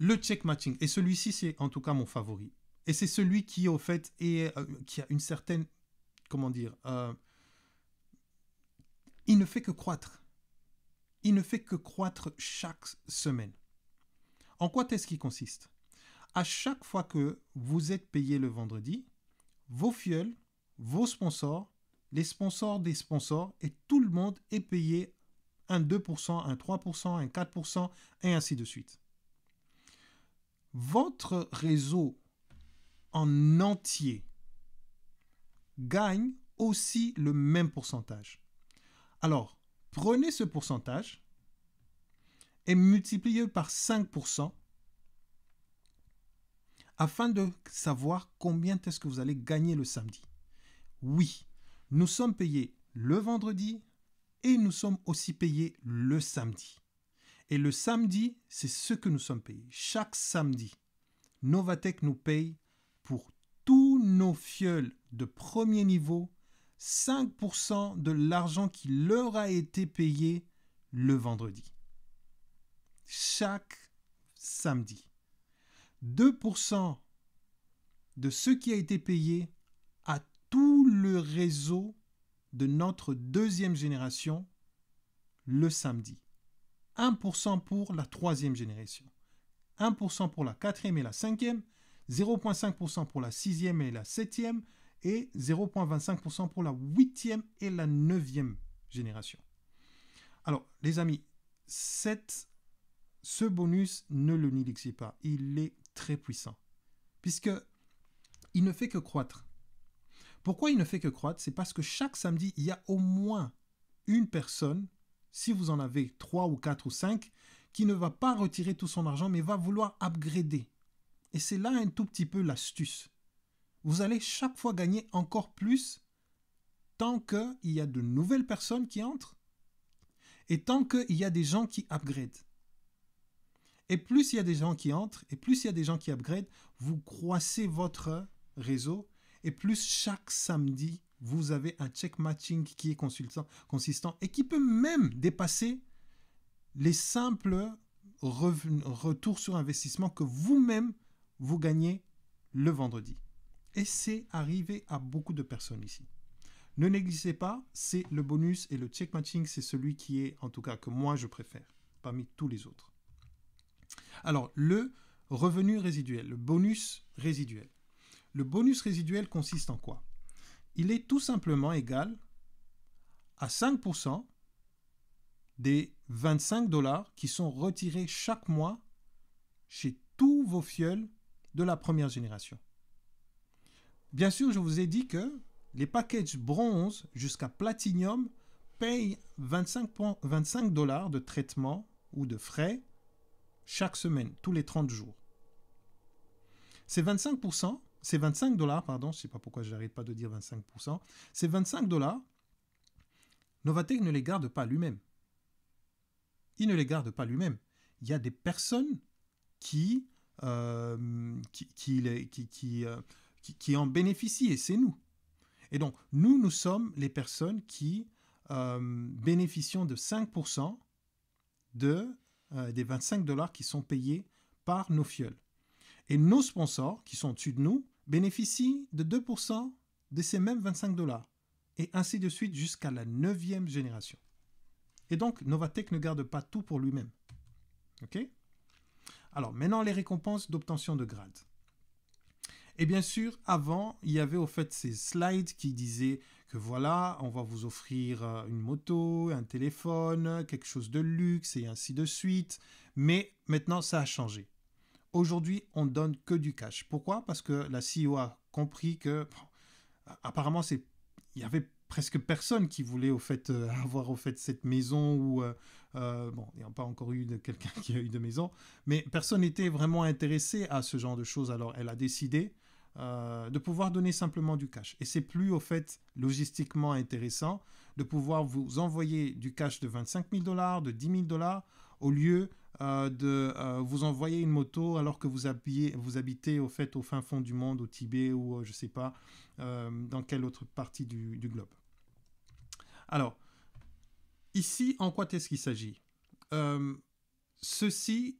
le check matching et celui-ci, c'est en tout cas mon favori. Et c'est celui qui, au fait, euh, qui a une certaine. Comment dire euh, Il ne fait que croître. Il ne fait que croître chaque semaine. En quoi est-ce qu'il consiste À chaque fois que vous êtes payé le vendredi, vos fioles, vos sponsors, les sponsors des sponsors et tout le monde est payé un 2%, un 3%, un 4% et ainsi de suite votre réseau en entier gagne aussi le même pourcentage. Alors, prenez ce pourcentage et multipliez-le par 5% afin de savoir combien est-ce que vous allez gagner le samedi. Oui, nous sommes payés le vendredi et nous sommes aussi payés le samedi. Et le samedi, c'est ce que nous sommes payés. Chaque samedi, Novatech nous paye pour tous nos fioles de premier niveau 5% de l'argent qui leur a été payé le vendredi. Chaque samedi. 2% de ce qui a été payé à tout le réseau de notre deuxième génération le samedi. 1% pour la troisième génération, 1% pour la quatrième et la cinquième, 0,5% pour la sixième et la septième, et 0,25% pour la huitième et la neuvième génération. Alors, les amis, ce bonus, ne le négligez pas, il est très puissant, puisque il ne fait que croître. Pourquoi il ne fait que croître C'est parce que chaque samedi, il y a au moins une personne si vous en avez 3 ou 4 ou 5, qui ne va pas retirer tout son argent, mais va vouloir upgrader. Et c'est là un tout petit peu l'astuce. Vous allez chaque fois gagner encore plus tant qu'il y a de nouvelles personnes qui entrent et tant qu'il y a des gens qui upgradent. Et plus il y a des gens qui entrent et plus il y a des gens qui upgradent, vous croissez votre réseau et plus chaque samedi, vous avez un check matching qui est consistant, consistant et qui peut même dépasser les simples retours sur investissement que vous-même vous gagnez le vendredi. Et c'est arrivé à beaucoup de personnes ici. Ne négligez pas, c'est le bonus et le check matching, c'est celui qui est en tout cas que moi je préfère parmi tous les autres. Alors, le revenu résiduel, le bonus résiduel. Le bonus résiduel consiste en quoi il est tout simplement égal à 5% des 25 dollars qui sont retirés chaque mois chez tous vos fioles de la première génération. Bien sûr, je vous ai dit que les packages bronze jusqu'à platinum payent 25, dollars de traitement ou de frais chaque semaine, tous les 30 jours. Ces 25% c'est 25 dollars, pardon, je ne sais pas pourquoi je n'arrête pas de dire 25%, ces 25 dollars, Novatech ne les garde pas lui-même. Il ne les garde pas lui-même. Il y a des personnes qui, euh, qui, euh, qui, qui, en bénéficient, et c'est nous. Et donc, nous, nous sommes les personnes qui euh, bénéficions de 5% de, euh, des 25 dollars qui sont payés par nos fioles. Et nos sponsors, qui sont au-dessus de nous, bénéficie de 2% de ces mêmes 25 dollars, et ainsi de suite jusqu'à la neuvième génération. Et donc, Novatech ne garde pas tout pour lui-même. OK Alors, maintenant, les récompenses d'obtention de grades. Et bien sûr, avant, il y avait au fait ces slides qui disaient que voilà, on va vous offrir euh, une moto, un téléphone, quelque chose de luxe et ainsi de suite. Mais maintenant, ça a changé. Aujourd'hui, on donne que du cash. Pourquoi Parce que la CEO a compris que apparemment c'est il y avait presque personne qui voulait au fait euh, avoir au fait cette maison euh, euh, bon, il n'y a pas encore eu de quelqu'un qui a eu de maison, mais personne n'était vraiment intéressé à ce genre de choses. Alors elle a décidé de pouvoir donner simplement du cash. Et c'est plus au fait logistiquement intéressant de pouvoir vous envoyer du cash de 25 000 dollars, de 10 000 dollars au lieu euh, de euh, vous envoyer une moto alors que vous, habitez au fait au fin fond du monde, au Tibet ou euh, je ne sais pas dans quelle autre partie du, globe. Alors, ici, en quoi est-ce qu'il s'agit Ceci,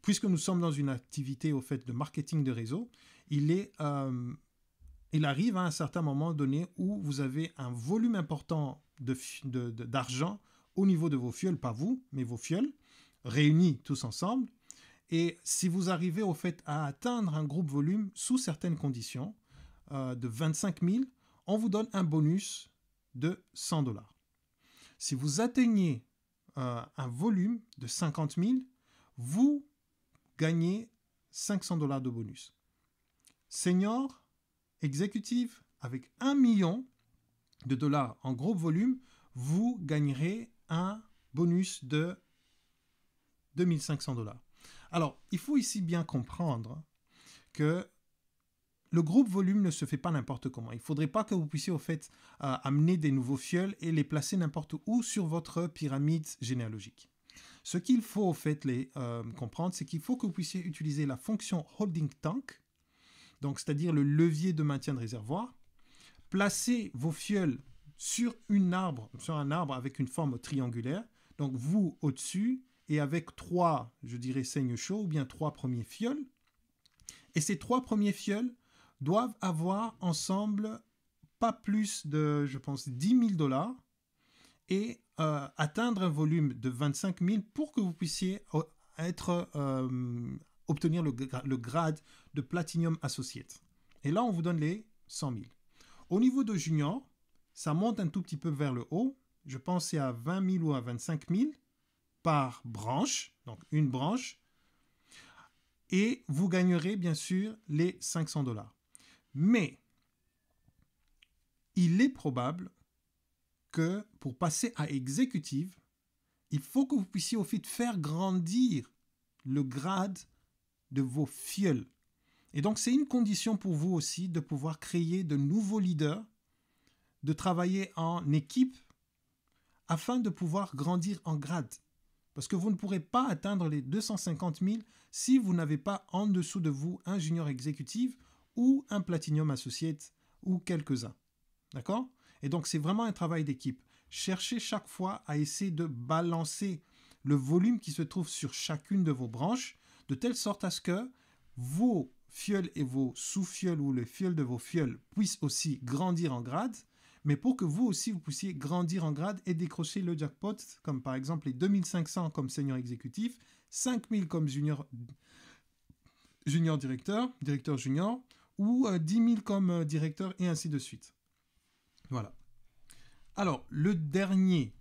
puisque nous sommes dans une activité au fait de marketing de réseau, il arrive à un certain moment donné où vous avez un volume important d'argent au niveau de vos fioles, pas vous, mais vos fioles, réunis tous ensemble. Et si vous arrivez au fait à atteindre un groupe volume sous certaines conditions euh, de 25 000, on vous donne un bonus de 100 dollars. Si vous atteignez euh, un volume de 50 000, vous gagnez 500 dollars de bonus. Senior, exécutif, avec 1 million de dollars en gros volume, vous gagnerez un bonus de 2500 dollars. Alors, il faut ici bien comprendre que le groupe volume ne se fait pas n'importe comment. Il ne faudrait pas que vous puissiez au fait euh, amener des nouveaux fioles et les placer n'importe où sur votre pyramide généalogique. Ce qu'il faut au fait les euh, comprendre, c'est qu'il faut que vous puissiez utiliser la fonction holding tank, donc c'est-à-dire le levier de maintien de réservoir, placer vos fioles sur, un arbre avec une forme triangulaire. Donc vous au-dessus et avec trois, je dirais, saignes chauds ou bien trois premiers fioles. Et ces trois premiers fioles doivent avoir ensemble pas plus de, je pense, 10 000 dollars et euh, atteindre un volume de 25 000 pour que vous puissiez euh, euh, obtenir le, grade de Platinum Associate. Et là, on vous donne les 100 000. Au niveau de junior, ça monte un tout petit peu vers le haut. Je pensais à 20 000 ou à 25 000 par branche, donc une branche. Et vous gagnerez bien sûr les 500 dollars. Mais il est probable que pour passer à exécutive, il faut que vous puissiez au fait faire grandir le grade de vos fioles. Et donc c'est une condition pour vous aussi de pouvoir créer de nouveaux leaders de travailler en équipe afin de pouvoir grandir en grade. Parce que vous ne pourrez pas atteindre les 250 000 si vous n'avez pas en dessous de vous un junior exécutif ou un platinum associate ou quelques-uns. D'accord Et donc c'est vraiment un travail d'équipe. Cherchez chaque fois à essayer de balancer le volume qui se trouve sur chacune de vos branches de telle sorte à ce que vos fioles et vos sous-fioles ou le fioles de vos fioles puissent aussi grandir en grade mais pour que vous aussi vous puissiez grandir en grade et décrocher le jackpot, comme par exemple les 2500 comme senior exécutif, 5000 comme junior, junior directeur, directeur junior, ou 10 euh, 000 comme euh, directeur et ainsi de suite. Voilà. Alors, le dernier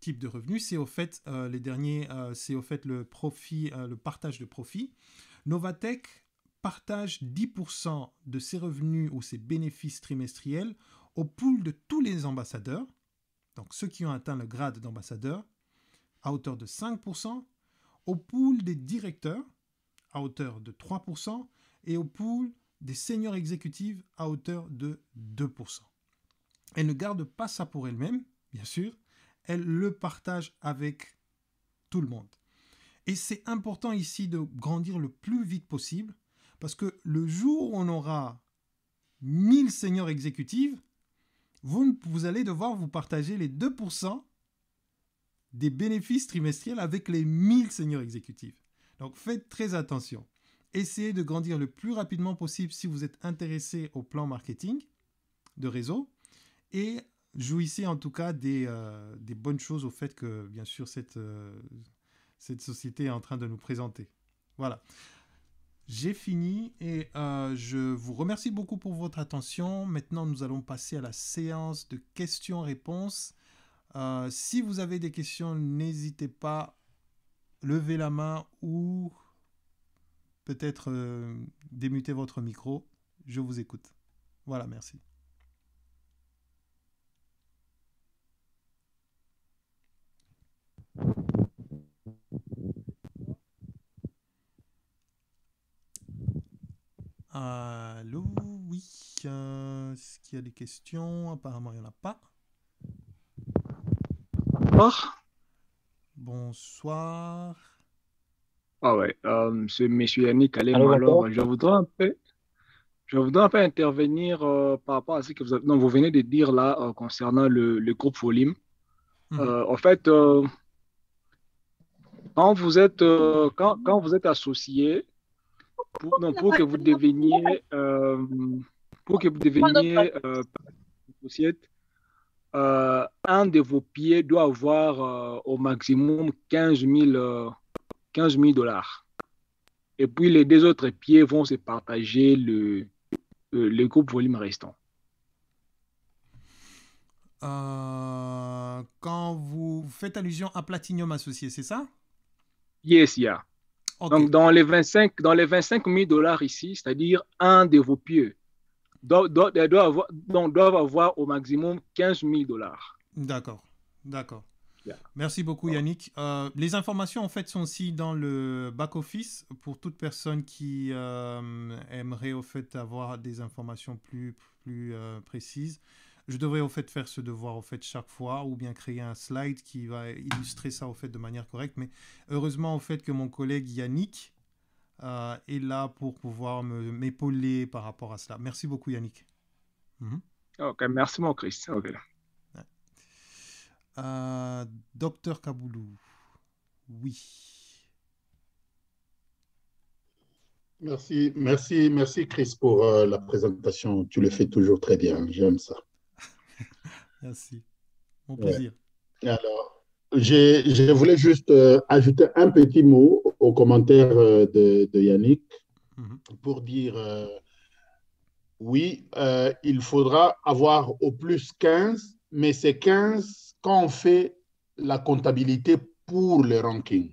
type de revenu, c'est au fait euh, les derniers, c'est au fait le profit, le partage de profit. Novatech partage 10% de ses revenus ou ses bénéfices trimestriels au pool de tous les ambassadeurs, donc ceux qui ont atteint le grade d'ambassadeur, à hauteur de 5%, au pool des directeurs, à hauteur de 3%, et au pool des seniors exécutifs, à hauteur de 2%. Elle ne garde pas ça pour elle-même, bien sûr, elle le partage avec tout le monde. Et c'est important ici de grandir le plus vite possible, parce que le jour où on aura 1000 seniors exécutifs, vous, allez devoir vous partager les 2% des bénéfices trimestriels avec les 1000 seigneurs exécutifs. Donc faites très attention. Essayez de grandir le plus rapidement possible si vous êtes intéressé au plan marketing de réseau et jouissez en tout cas des, euh, bonnes choses au fait que, bien sûr, euh, cette société est en train de nous présenter. Voilà. J'ai fini et euh, je vous remercie beaucoup pour votre attention. Maintenant, nous allons passer à la séance de questions-réponses. Euh, si vous avez des questions, n'hésitez pas, lever la main ou peut-être euh, démuter votre micro. Je vous écoute. Voilà, merci. Allô, oui. Euh, est-ce qu'il y a des questions Apparemment, il n'y en a pas. Bonsoir. Bonsoir. Ah ouais, euh, c'est M. Yannick Allez, Alors, je voudrais un peu, je voudrais intervenir euh, par rapport à ce que vous, non, vous venez de dire là euh, concernant le, groupe Volume. Mhm. en fait, quand, vous êtes, quand, quand, vous êtes associé, pour, pour que vous deveniez, euh, pour que vous deveniez euh, euh, un de vos pieds doit avoir euh, au maximum 15 000, 15 dollars. Et puis les deux autres pieds vont se partager le, le groupe volume restant. quand vous faites allusion à Platinum Associé, c'est ça? Yes, yeah. Donc, dans les 25, dans les 000 dollars ici, c'est-à-dire un de vos pieux, doivent, doivent, avoir, doivent avoir au maximum 15 000 dollars. D'accord, d'accord. Merci beaucoup Yannick. Euh, les informations en fait sont aussi dans le back-office pour toute personne qui euh, aimerait au fait avoir des informations plus, plus euh, précises je devrais en fait faire ce devoir fait chaque fois ou bien créer un slide qui va illustrer ça au fait de manière correcte. Mais heureusement au fait que mon collègue Yannick euh, est là pour pouvoir m'épauler par rapport à cela. Merci beaucoup Yannick. Mhm. Ok, merci mon Chris. Euh, docteur Kaboulou, oui. Merci, merci, merci Chris pour euh, la présentation. Tu le fais toujours très bien. J'aime ça. Merci. Mon plaisir. Alors, je, voulais juste euh, ajouter un petit mot au commentaire euh, de, Yannick mhm. pour dire euh, oui, il faudra avoir au plus 15, mais c'est 15 quand on fait la comptabilité pour le ranking.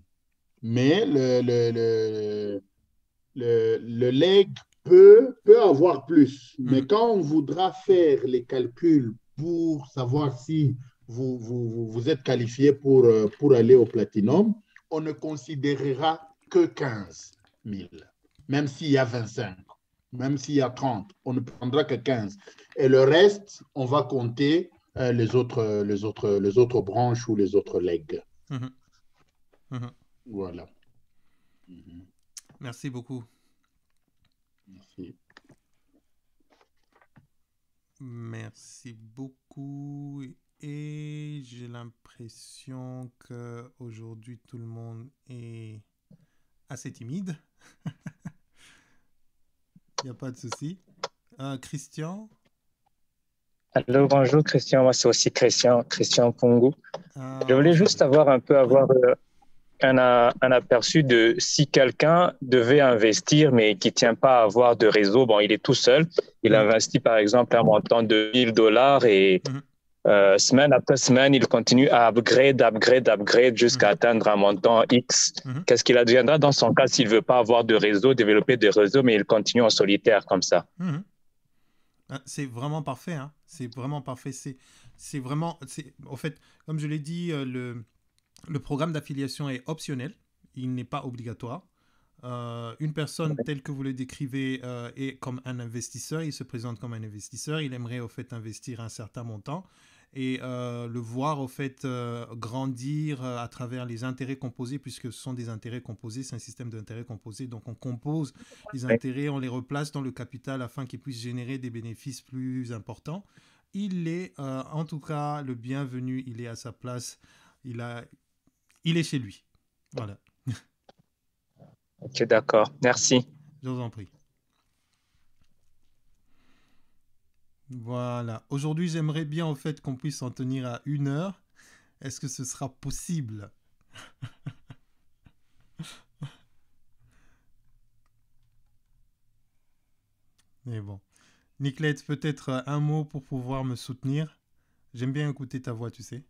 Mais le, le, leg peut, peut avoir plus. Mais mhm. quand on voudra faire les calculs pour savoir si vous, vous, êtes qualifié pour, euh, pour aller au platinum, on ne considérera que 15 000, même s'il y a 25, même s'il y a 30, on ne prendra que 15. Et le reste, on va compter euh, les, autres, les, autres, les autres branches ou les autres legs. Mmh mmh voilà. Mmh Merci beaucoup. Merci. Merci beaucoup. Et j'ai l'impression que aujourd'hui tout le monde est assez timide. Il n'y a pas de souci. Euh, Christian Allô, bonjour Christian. Moi, c'est aussi Christian, Christian Pongo. Ah. Je voulais juste avoir un peu avoir un, aperçu de si quelqu'un devait investir mais qui ne tient pas à avoir de réseau, bon, il est tout seul, il mm. investit par exemple un montant de 1000 dollars et mm. euh, semaine après semaine, il continue à upgrade, upgrade, upgrade jusqu'à mm. atteindre un montant X. Qu'est-ce qu'il adviendra dans son cas s'il veut pas avoir de réseau, développer des réseaux mais il continue en solitaire comme ça ah, C'est vraiment parfait, hein c'est vraiment parfait. C'est, c'est vraiment, c'est, au fait, comme je l'ai dit, euh, le, le programme d'affiliation est optionnel, il n'est pas obligatoire. Euh, une personne telle que vous le décrivez euh, est comme un investisseur, il se présente comme un investisseur, il aimerait au fait investir un certain montant et euh, le voir au fait grandir à travers les intérêts composés, puisque ce sont des intérêts composés, c'est un système d'intérêts composés, donc on compose les intérêts, on les replace dans le capital afin qu'ils puissent générer des bénéfices plus importants. Il est en tout cas le bienvenu, il est à sa place, il a il est chez lui. Voilà. Ok, d'accord. Merci. Je vous en prie. Voilà. Aujourd'hui, j'aimerais bien au fait qu'on puisse en tenir à une heure. Est-ce que ce sera possible Mais bon. Nicolette, peut-être un mot pour pouvoir me soutenir. J'aime bien écouter ta voix, tu sais.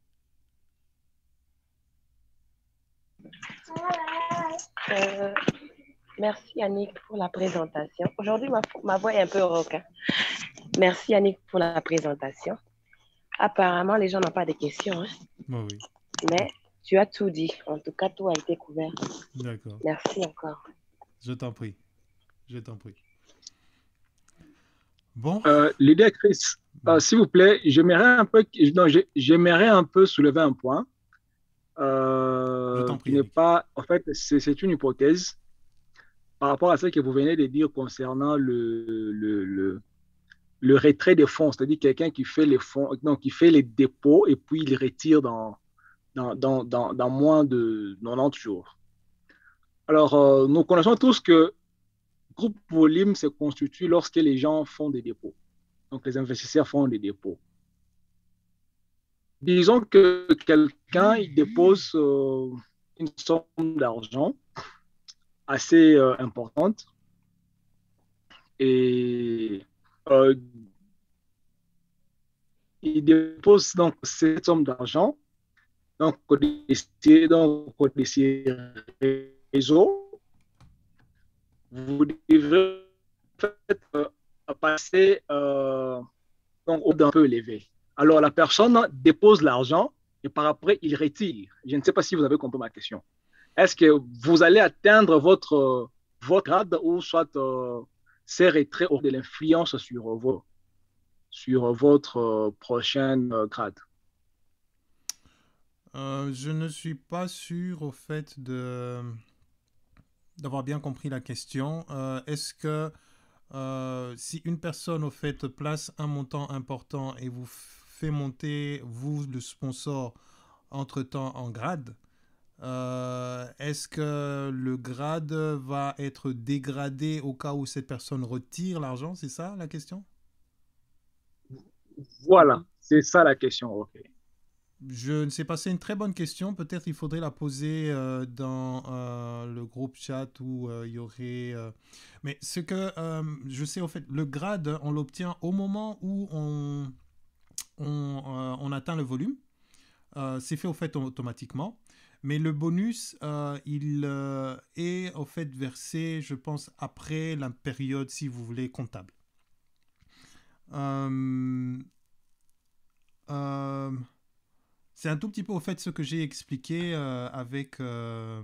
Euh, merci Yannick, pour la présentation. Aujourd'hui, ma, voix est un peu roca. Hein. Merci Yannick, pour la présentation. Apparemment, les gens n'ont pas de questions. Hein. Bah Mais tu as tout dit. En tout cas, tout a été couvert. Merci encore. Je t'en prie. Je t'en prie. Bon. Euh, L'idée, Chris, euh, s'il vous plaît, j'aimerais un peu, j'aimerais un peu soulever un point. Euh, n'est pas, en fait, c'est une hypothèse par rapport à ce que vous venez de dire concernant le, le, le, retrait des fonds, c'est-à-dire quelqu'un qui fait les fonds, non, qui fait les dépôts et puis il retire dans, dans, dans, dans, moins de 90 jours. Alors, euh, nous connaissons tous que groupe volume se constitue lorsque les gens font des dépôts. Donc, les investisseurs font des dépôts disons que quelqu'un il dépose euh, une somme d'argent assez euh, importante et euh, il dépose donc cette somme d'argent donc des, donc réseaux vous devez passer donc, un peu élevé alors la personne dépose l'argent et par après, il retire. Je ne sais pas si vous avez compris ma question. Est-ce que vous allez atteindre votre, votre grade ou soit euh, ces retraits de l'influence sur, vos, sur votre euh, prochaine euh, grade euh, Je ne suis pas sûr au fait de d'avoir bien compris la question. Est-ce que si une personne au fait place un montant important et vous fait monter, vous, le sponsor, entre-temps en grade. Euh, est-ce que le grade va être dégradé au cas où cette personne retire l'argent C'est ça la question Voilà, c'est ça la question. Je ne sais pas, c'est une très bonne question. Peut-être il faudrait la poser euh, dans euh, le groupe chat où il y aurait. Mais ce que je sais, en fait, le grade, on l'obtient au moment où on euh, on, atteint le volume. Euh, c'est fait au fait automatiquement. Mais le bonus, euh, il est au fait versé, je pense, après la période, si vous voulez, comptable. c'est un tout petit peu au fait ce que j'ai expliqué avec le,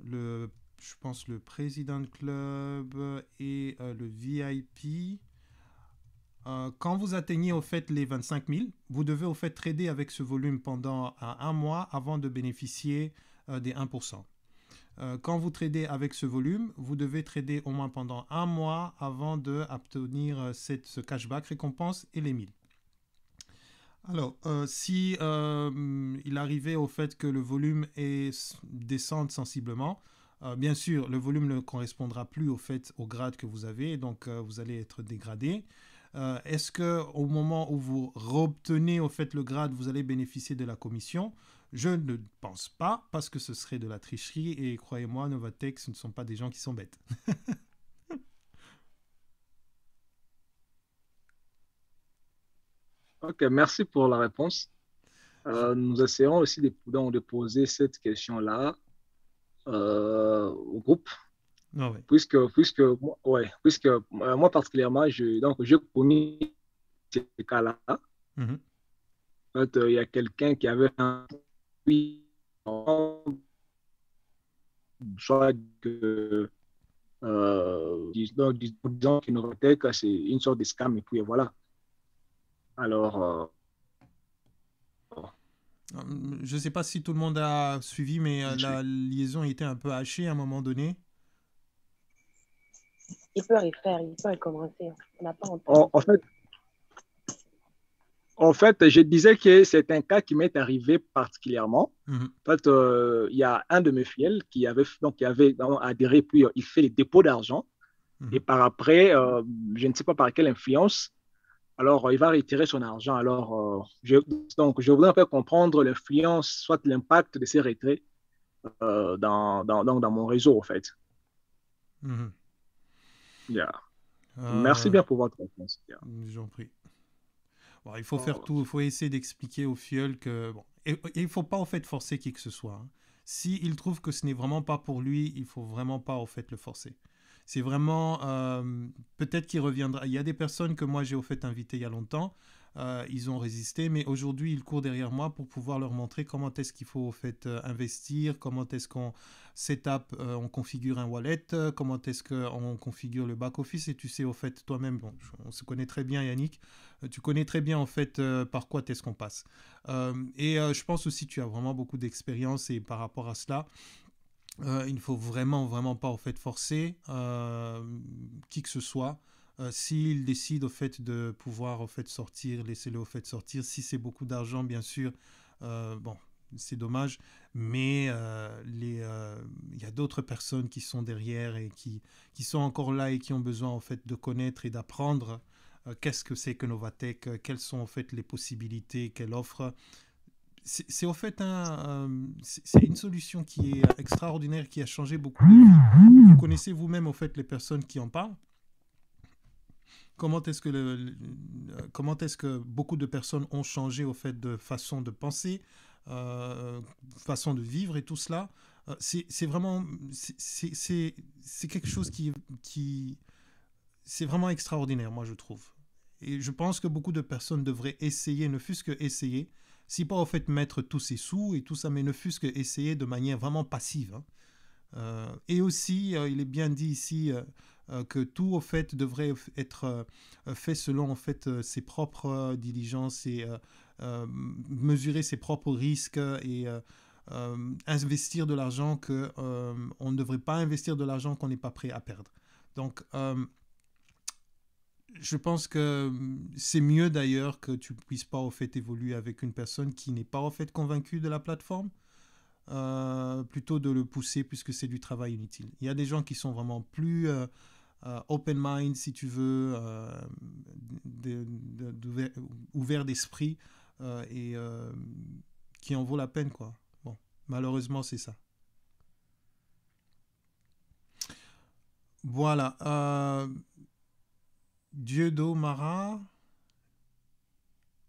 je pense le président club et le VIP. Euh, quand vous atteignez au fait les 25 000, vous devez au fait trader avec ce volume pendant euh, un mois avant de bénéficier euh, des 1%. Quand vous tradez avec ce volume, vous devez trader au moins pendant un mois avant d'obtenir ce cashback récompense et les 1000. Alors, si il arrivait au fait que le volume descende sensiblement, bien sûr, le volume ne correspondra plus au fait au grade que vous avez, donc vous allez être dégradé. Euh, est-ce que au moment où vous obtenez au fait le grade, vous allez bénéficier de la commission Je ne pense pas parce que ce serait de la tricherie et croyez-moi, ce ne sont pas des gens qui sont bêtes. ok, merci pour la réponse. Euh, nous essayons aussi de, poser cette question-là euh, au groupe ah puisque, puisque, ouais, puisque euh, moi particulièrement, je, donc, je connais ces cas-là. Mhm. Euh, il y a quelqu'un qui avait un soit que euh, disons, qu'une c'est une sorte de scam, et puis voilà. Alors, je ne sais pas si tout le monde a suivi, mais la liaison était un peu hachée à un moment donné il peut y faire, il peut commencer. On pas en, fait, en fait, je disais que c'est un cas qui m'est arrivé particulièrement. Mhm. En fait, euh, il y a un de mes fidèles qui avait, donc, qui avait adhéré, puis euh, il fait les dépôts d'argent. Mhm. Et par après, euh, je ne sais pas par quelle influence, alors il va retirer son argent. Alors, je, donc, je voudrais un peu comprendre l'influence, soit l'impact de ces retraits dans, dans, mon réseau, en fait. Mhm. Ah, Merci bien pour votre réponse, J'en prie. il faut ah, faire tout, il faut essayer d'expliquer au fiol que... Bon, il ne faut pas en fait forcer qui que ce soit. Hein. S'il trouve que ce n'est vraiment pas pour lui, il faut vraiment pas en fait le forcer. C'est vraiment... Euh, peut-être qu'il reviendra. Il y a des personnes que moi j'ai au fait invitées il y a longtemps euh, ils ont résisté, mais aujourd'hui ils courent derrière moi pour pouvoir leur montrer comment est-ce qu'il faut en fait euh, investir, comment est-ce qu'on setup, euh, on configure un wallet, comment est-ce qu'on configure le back-office, et tu sais au fait toi-même, on se connaît très bien Yannick, tu connais très bien en fait par quoi est-ce qu'on passe. et je pense aussi tu as vraiment beaucoup d'expérience et par rapport à cela, il ne faut vraiment, vraiment pas en fait forcer qui que ce soit euh, S'ils décident, décide au fait de pouvoir au fait sortir, laissez-le au fait sortir. Si c'est beaucoup d'argent, bien sûr, euh, bon, c'est dommage. Mais euh, il y a d'autres personnes qui sont derrière et qui, sont encore là et qui ont besoin au fait de connaître et d'apprendre qu'est-ce que c'est que Novatech, quelles sont en fait les possibilités qu'elle offre. C'est en fait c'est une solution qui est extraordinaire, qui a changé beaucoup. de Vous connaissez vous-même en fait les personnes qui en parlent comment est-ce que, le, comment est que beaucoup de personnes ont changé au fait de façon de penser, euh, façon de vivre et tout cela. Euh, c'est vraiment, c'est quelque chose qui, qui c'est vraiment extraordinaire, moi je trouve. Et je pense que beaucoup de personnes devraient essayer, ne fût-ce que essayer, si pas au fait mettre tous ses sous et tout ça, mais ne fût-ce que essayer de manière vraiment passive. Hein. Euh, et aussi, il est bien dit ici, euh, que tout au fait devrait être euh, euh, fait selon en fait ses propres diligences et mesurer ses propres risques et investir de l'argent que on ne devrait pas investir de l'argent qu'on n'est pas prêt à perdre. Donc je pense que c'est mieux d'ailleurs que tu puisses pas au fait évoluer avec une personne qui n'est pas au fait convaincue de la plateforme, plutôt de le pousser puisque c'est du travail inutile. Il y a des gens qui sont vraiment plus euh, open mind, si tu veux, euh, ouvert d'esprit euh, et qui en vaut la peine, quoi. Bon, malheureusement, c'est ça. Voilà. Euh, Dieudo Mara,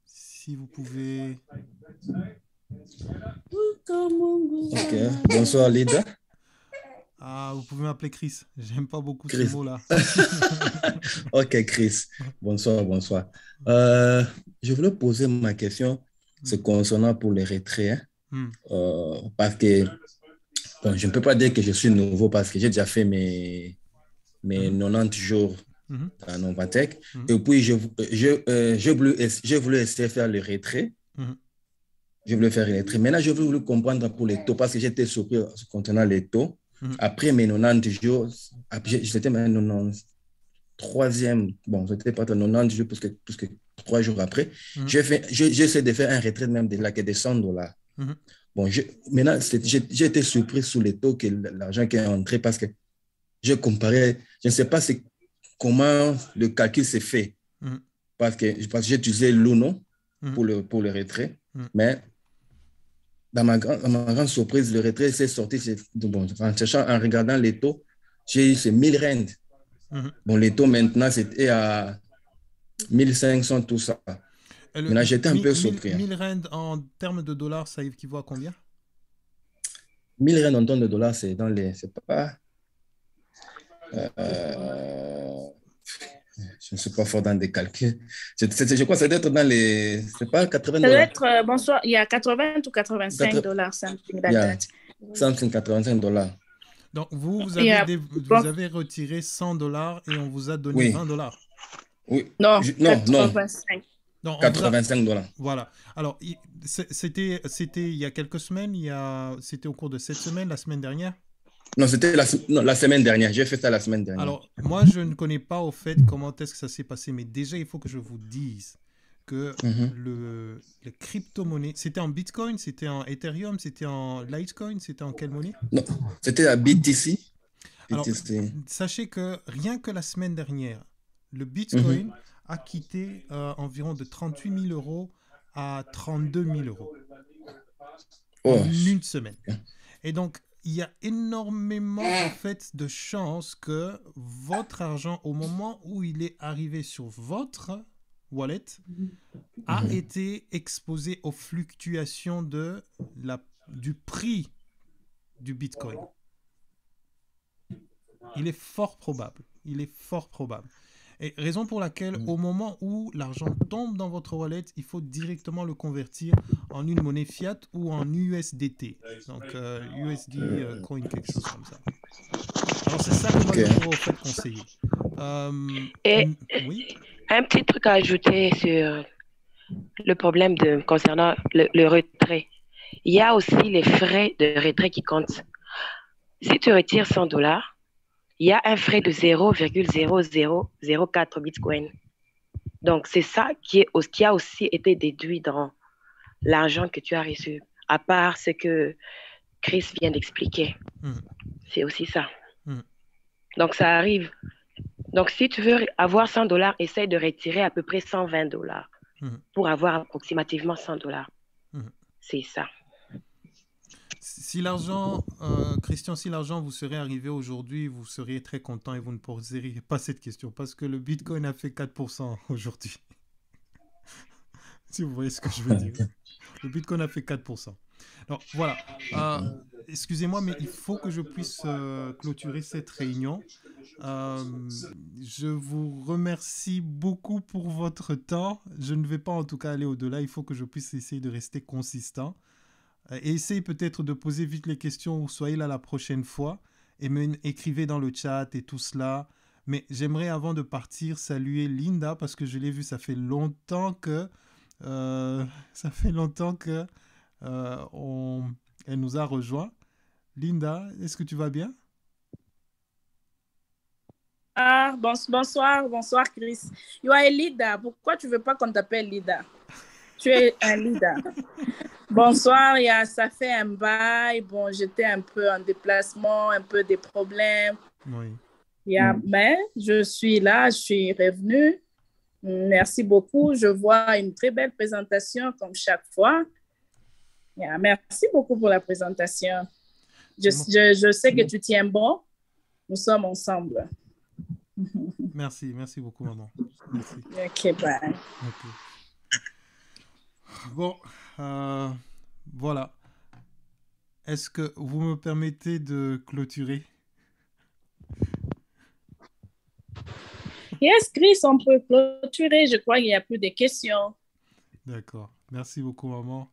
si vous pouvez. bonsoir Lida. Ah, vous pouvez m'appeler Chris. J'aime pas beaucoup ce mot-là. ok, Chris. Bonsoir, bonsoir. Euh, je voulais poser ma question hmm. concernant pour les retraits. Hein. Hmm. Euh, parce que je ne peux pas dire que je suis nouveau parce que j'ai déjà fait mes, mes 90 hmm. jours à Novatec. Et puis, je, je, euh, voulais, essayer de faire le retrait. Je voulais faire le retrait. Maintenant, je voulais comprendre pour les taux parce que j'étais surpris concernant les taux. Mm. Après mes 90 jours, j'étais 93 troisième, bon, c'était pas 90 jours parce que, que trois jours après, mm. j'ai -hmm. j'essaie de faire un retrait même de, 100 dollars. Mm-hmm. Bon, maintenant, j'ai été surpris sur les taux que l'argent qui est entré parce que je comparais, je ne sais pas comment le calcul s'est fait. Mm. Parce que, parce que j'ai utilisé l'UNO pour, le, pour le retrait, mais dans ma, grande surprise, le retrait s'est sorti. en cherchant, en regardant les taux, j'ai eu ces 1000 rand. Mhm. Bon, les taux maintenant, c'était à 1500, tout ça. mais j'étais un peu surpris. 1000 hein. rand en termes de dollars, ça équivaut à combien 1000 rand en termes de dollars, c'est dans les. C'est pas. Euh, je ne suis pas fort dans des calculs. Je, crois que ça doit être dans les. c'est pas, 80 Ça doit être, euh, bonsoir, il y a 80 ou 85 dollars, something 85 dollars. Donc, vous, vous euh, avez, retiré 100 dollars et on vous a donné 20 dollars. Oui. Non, 85. Non, 85 dollars. Voilà. Alors, c'était, c'était il y a quelques semaines, il a, c'était au cours de cette semaine, la semaine dernière. Non, c'était la, semaine dernière. J'ai fait ça la semaine dernière. Alors, moi, je ne connais pas au fait comment est-ce que ça s'est passé, mais déjà, il faut que je vous dise que mhm. le, crypto-monnaie, c'était en Bitcoin, c'était en Ethereum, c'était en Litecoin, c'était en quelle monnaie Non, c'était à BTC. Ah. Alors, sachez que rien que la semaine dernière, le Bitcoin mhm. a quitté euh, environ de 38 000 euros à 32 000 euros. Oh. En une semaine. Et donc, il y a énormément en fait de chances que votre argent, au moment où il est arrivé sur votre wallet, a mhm. été exposé aux fluctuations de la, du prix du Bitcoin. Il est fort probable. Il est fort probable. Et raison pour laquelle, mhm. au moment où l'argent tombe dans votre wallet, il faut directement le convertir en une monnaie fiat ou en USDT. Donc USD euh, euh, euh, coin, quelque chose comme ça. Alors c'est ça que moi, vous fait conseiller. Et, un petit truc à ajouter sur le problème concernant le, retrait. Il y a aussi les frais de retrait qui comptent. Si tu retires 100 dollars, il y a un frais de 0,0004 Bitcoin. Donc, c'est ça qui a aussi été déduit dans l'argent que tu as reçu, à part ce que Chris vient d'expliquer. Hmm. C'est aussi ça. Hmm. Donc ça arrive. Donc si tu veux avoir 100 dollars, essaye de retirer à peu près 120 dollars hmm. pour avoir approximativement 100 dollars. C'est ça. Si l'argent, euh, Christian, si l'argent vous serait arrivé aujourd'hui, vous seriez très content et vous ne poseriez pas cette question parce que le Bitcoin a fait 4% aujourd'hui. si vous voyez ce que je veux dire. Le qu'on a fait 4%. Alors voilà, euh, excusez-moi, mais il faut que je puisse euh, clôturer cette réunion. Euh, je vous remercie beaucoup pour votre temps. Je ne vais pas en tout cas aller au-delà. Il faut que je puisse essayer de rester consistant. Et essayez peut-être de poser vite les questions ou soyez là la prochaine fois. Et écrivez dans le chat et tout cela. Mais j'aimerais avant de partir saluer Linda parce que je l'ai vu, ça fait longtemps que euh, ça fait longtemps que euh, on... elle nous a rejoint. Linda, est-ce que tu vas bien? Ah, bon, bonsoir, bonsoir Chris. You are Pourquoi tu veux pas qu'on t'appelle Lida? tu es un leader. Bonsoir, ça fait un bail. Bon, j'étais un peu en déplacement, un peu des problèmes. Oui. oui. Mm. Mais je suis là, je suis revenue. Merci beaucoup. Je vois une très belle présentation comme chaque fois. merci beaucoup pour la présentation. Je, sais que tu tiens bon. Nous sommes ensemble. Merci, merci beaucoup, maman. Merci. OK, bye. Bon, euh, voilà. Est-ce que vous me permettez de clôturer Yes, Chris, on peut clôturer. Je crois qu'il n'y a plus de questions. D'accord. Merci beaucoup, maman.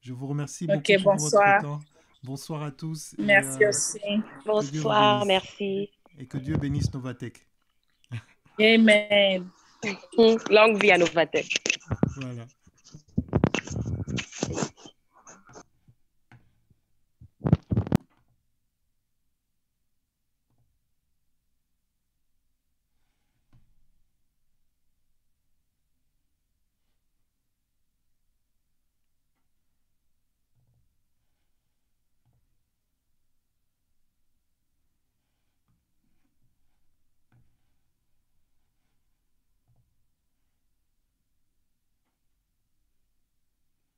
Je vous remercie beaucoup pour bonsoir. votre temps. Bonsoir à tous. Merci euh, aussi. Bonsoir, merci. Et que Dieu bénisse Novatech. Amen. Longue vie à Novatech. Voilà.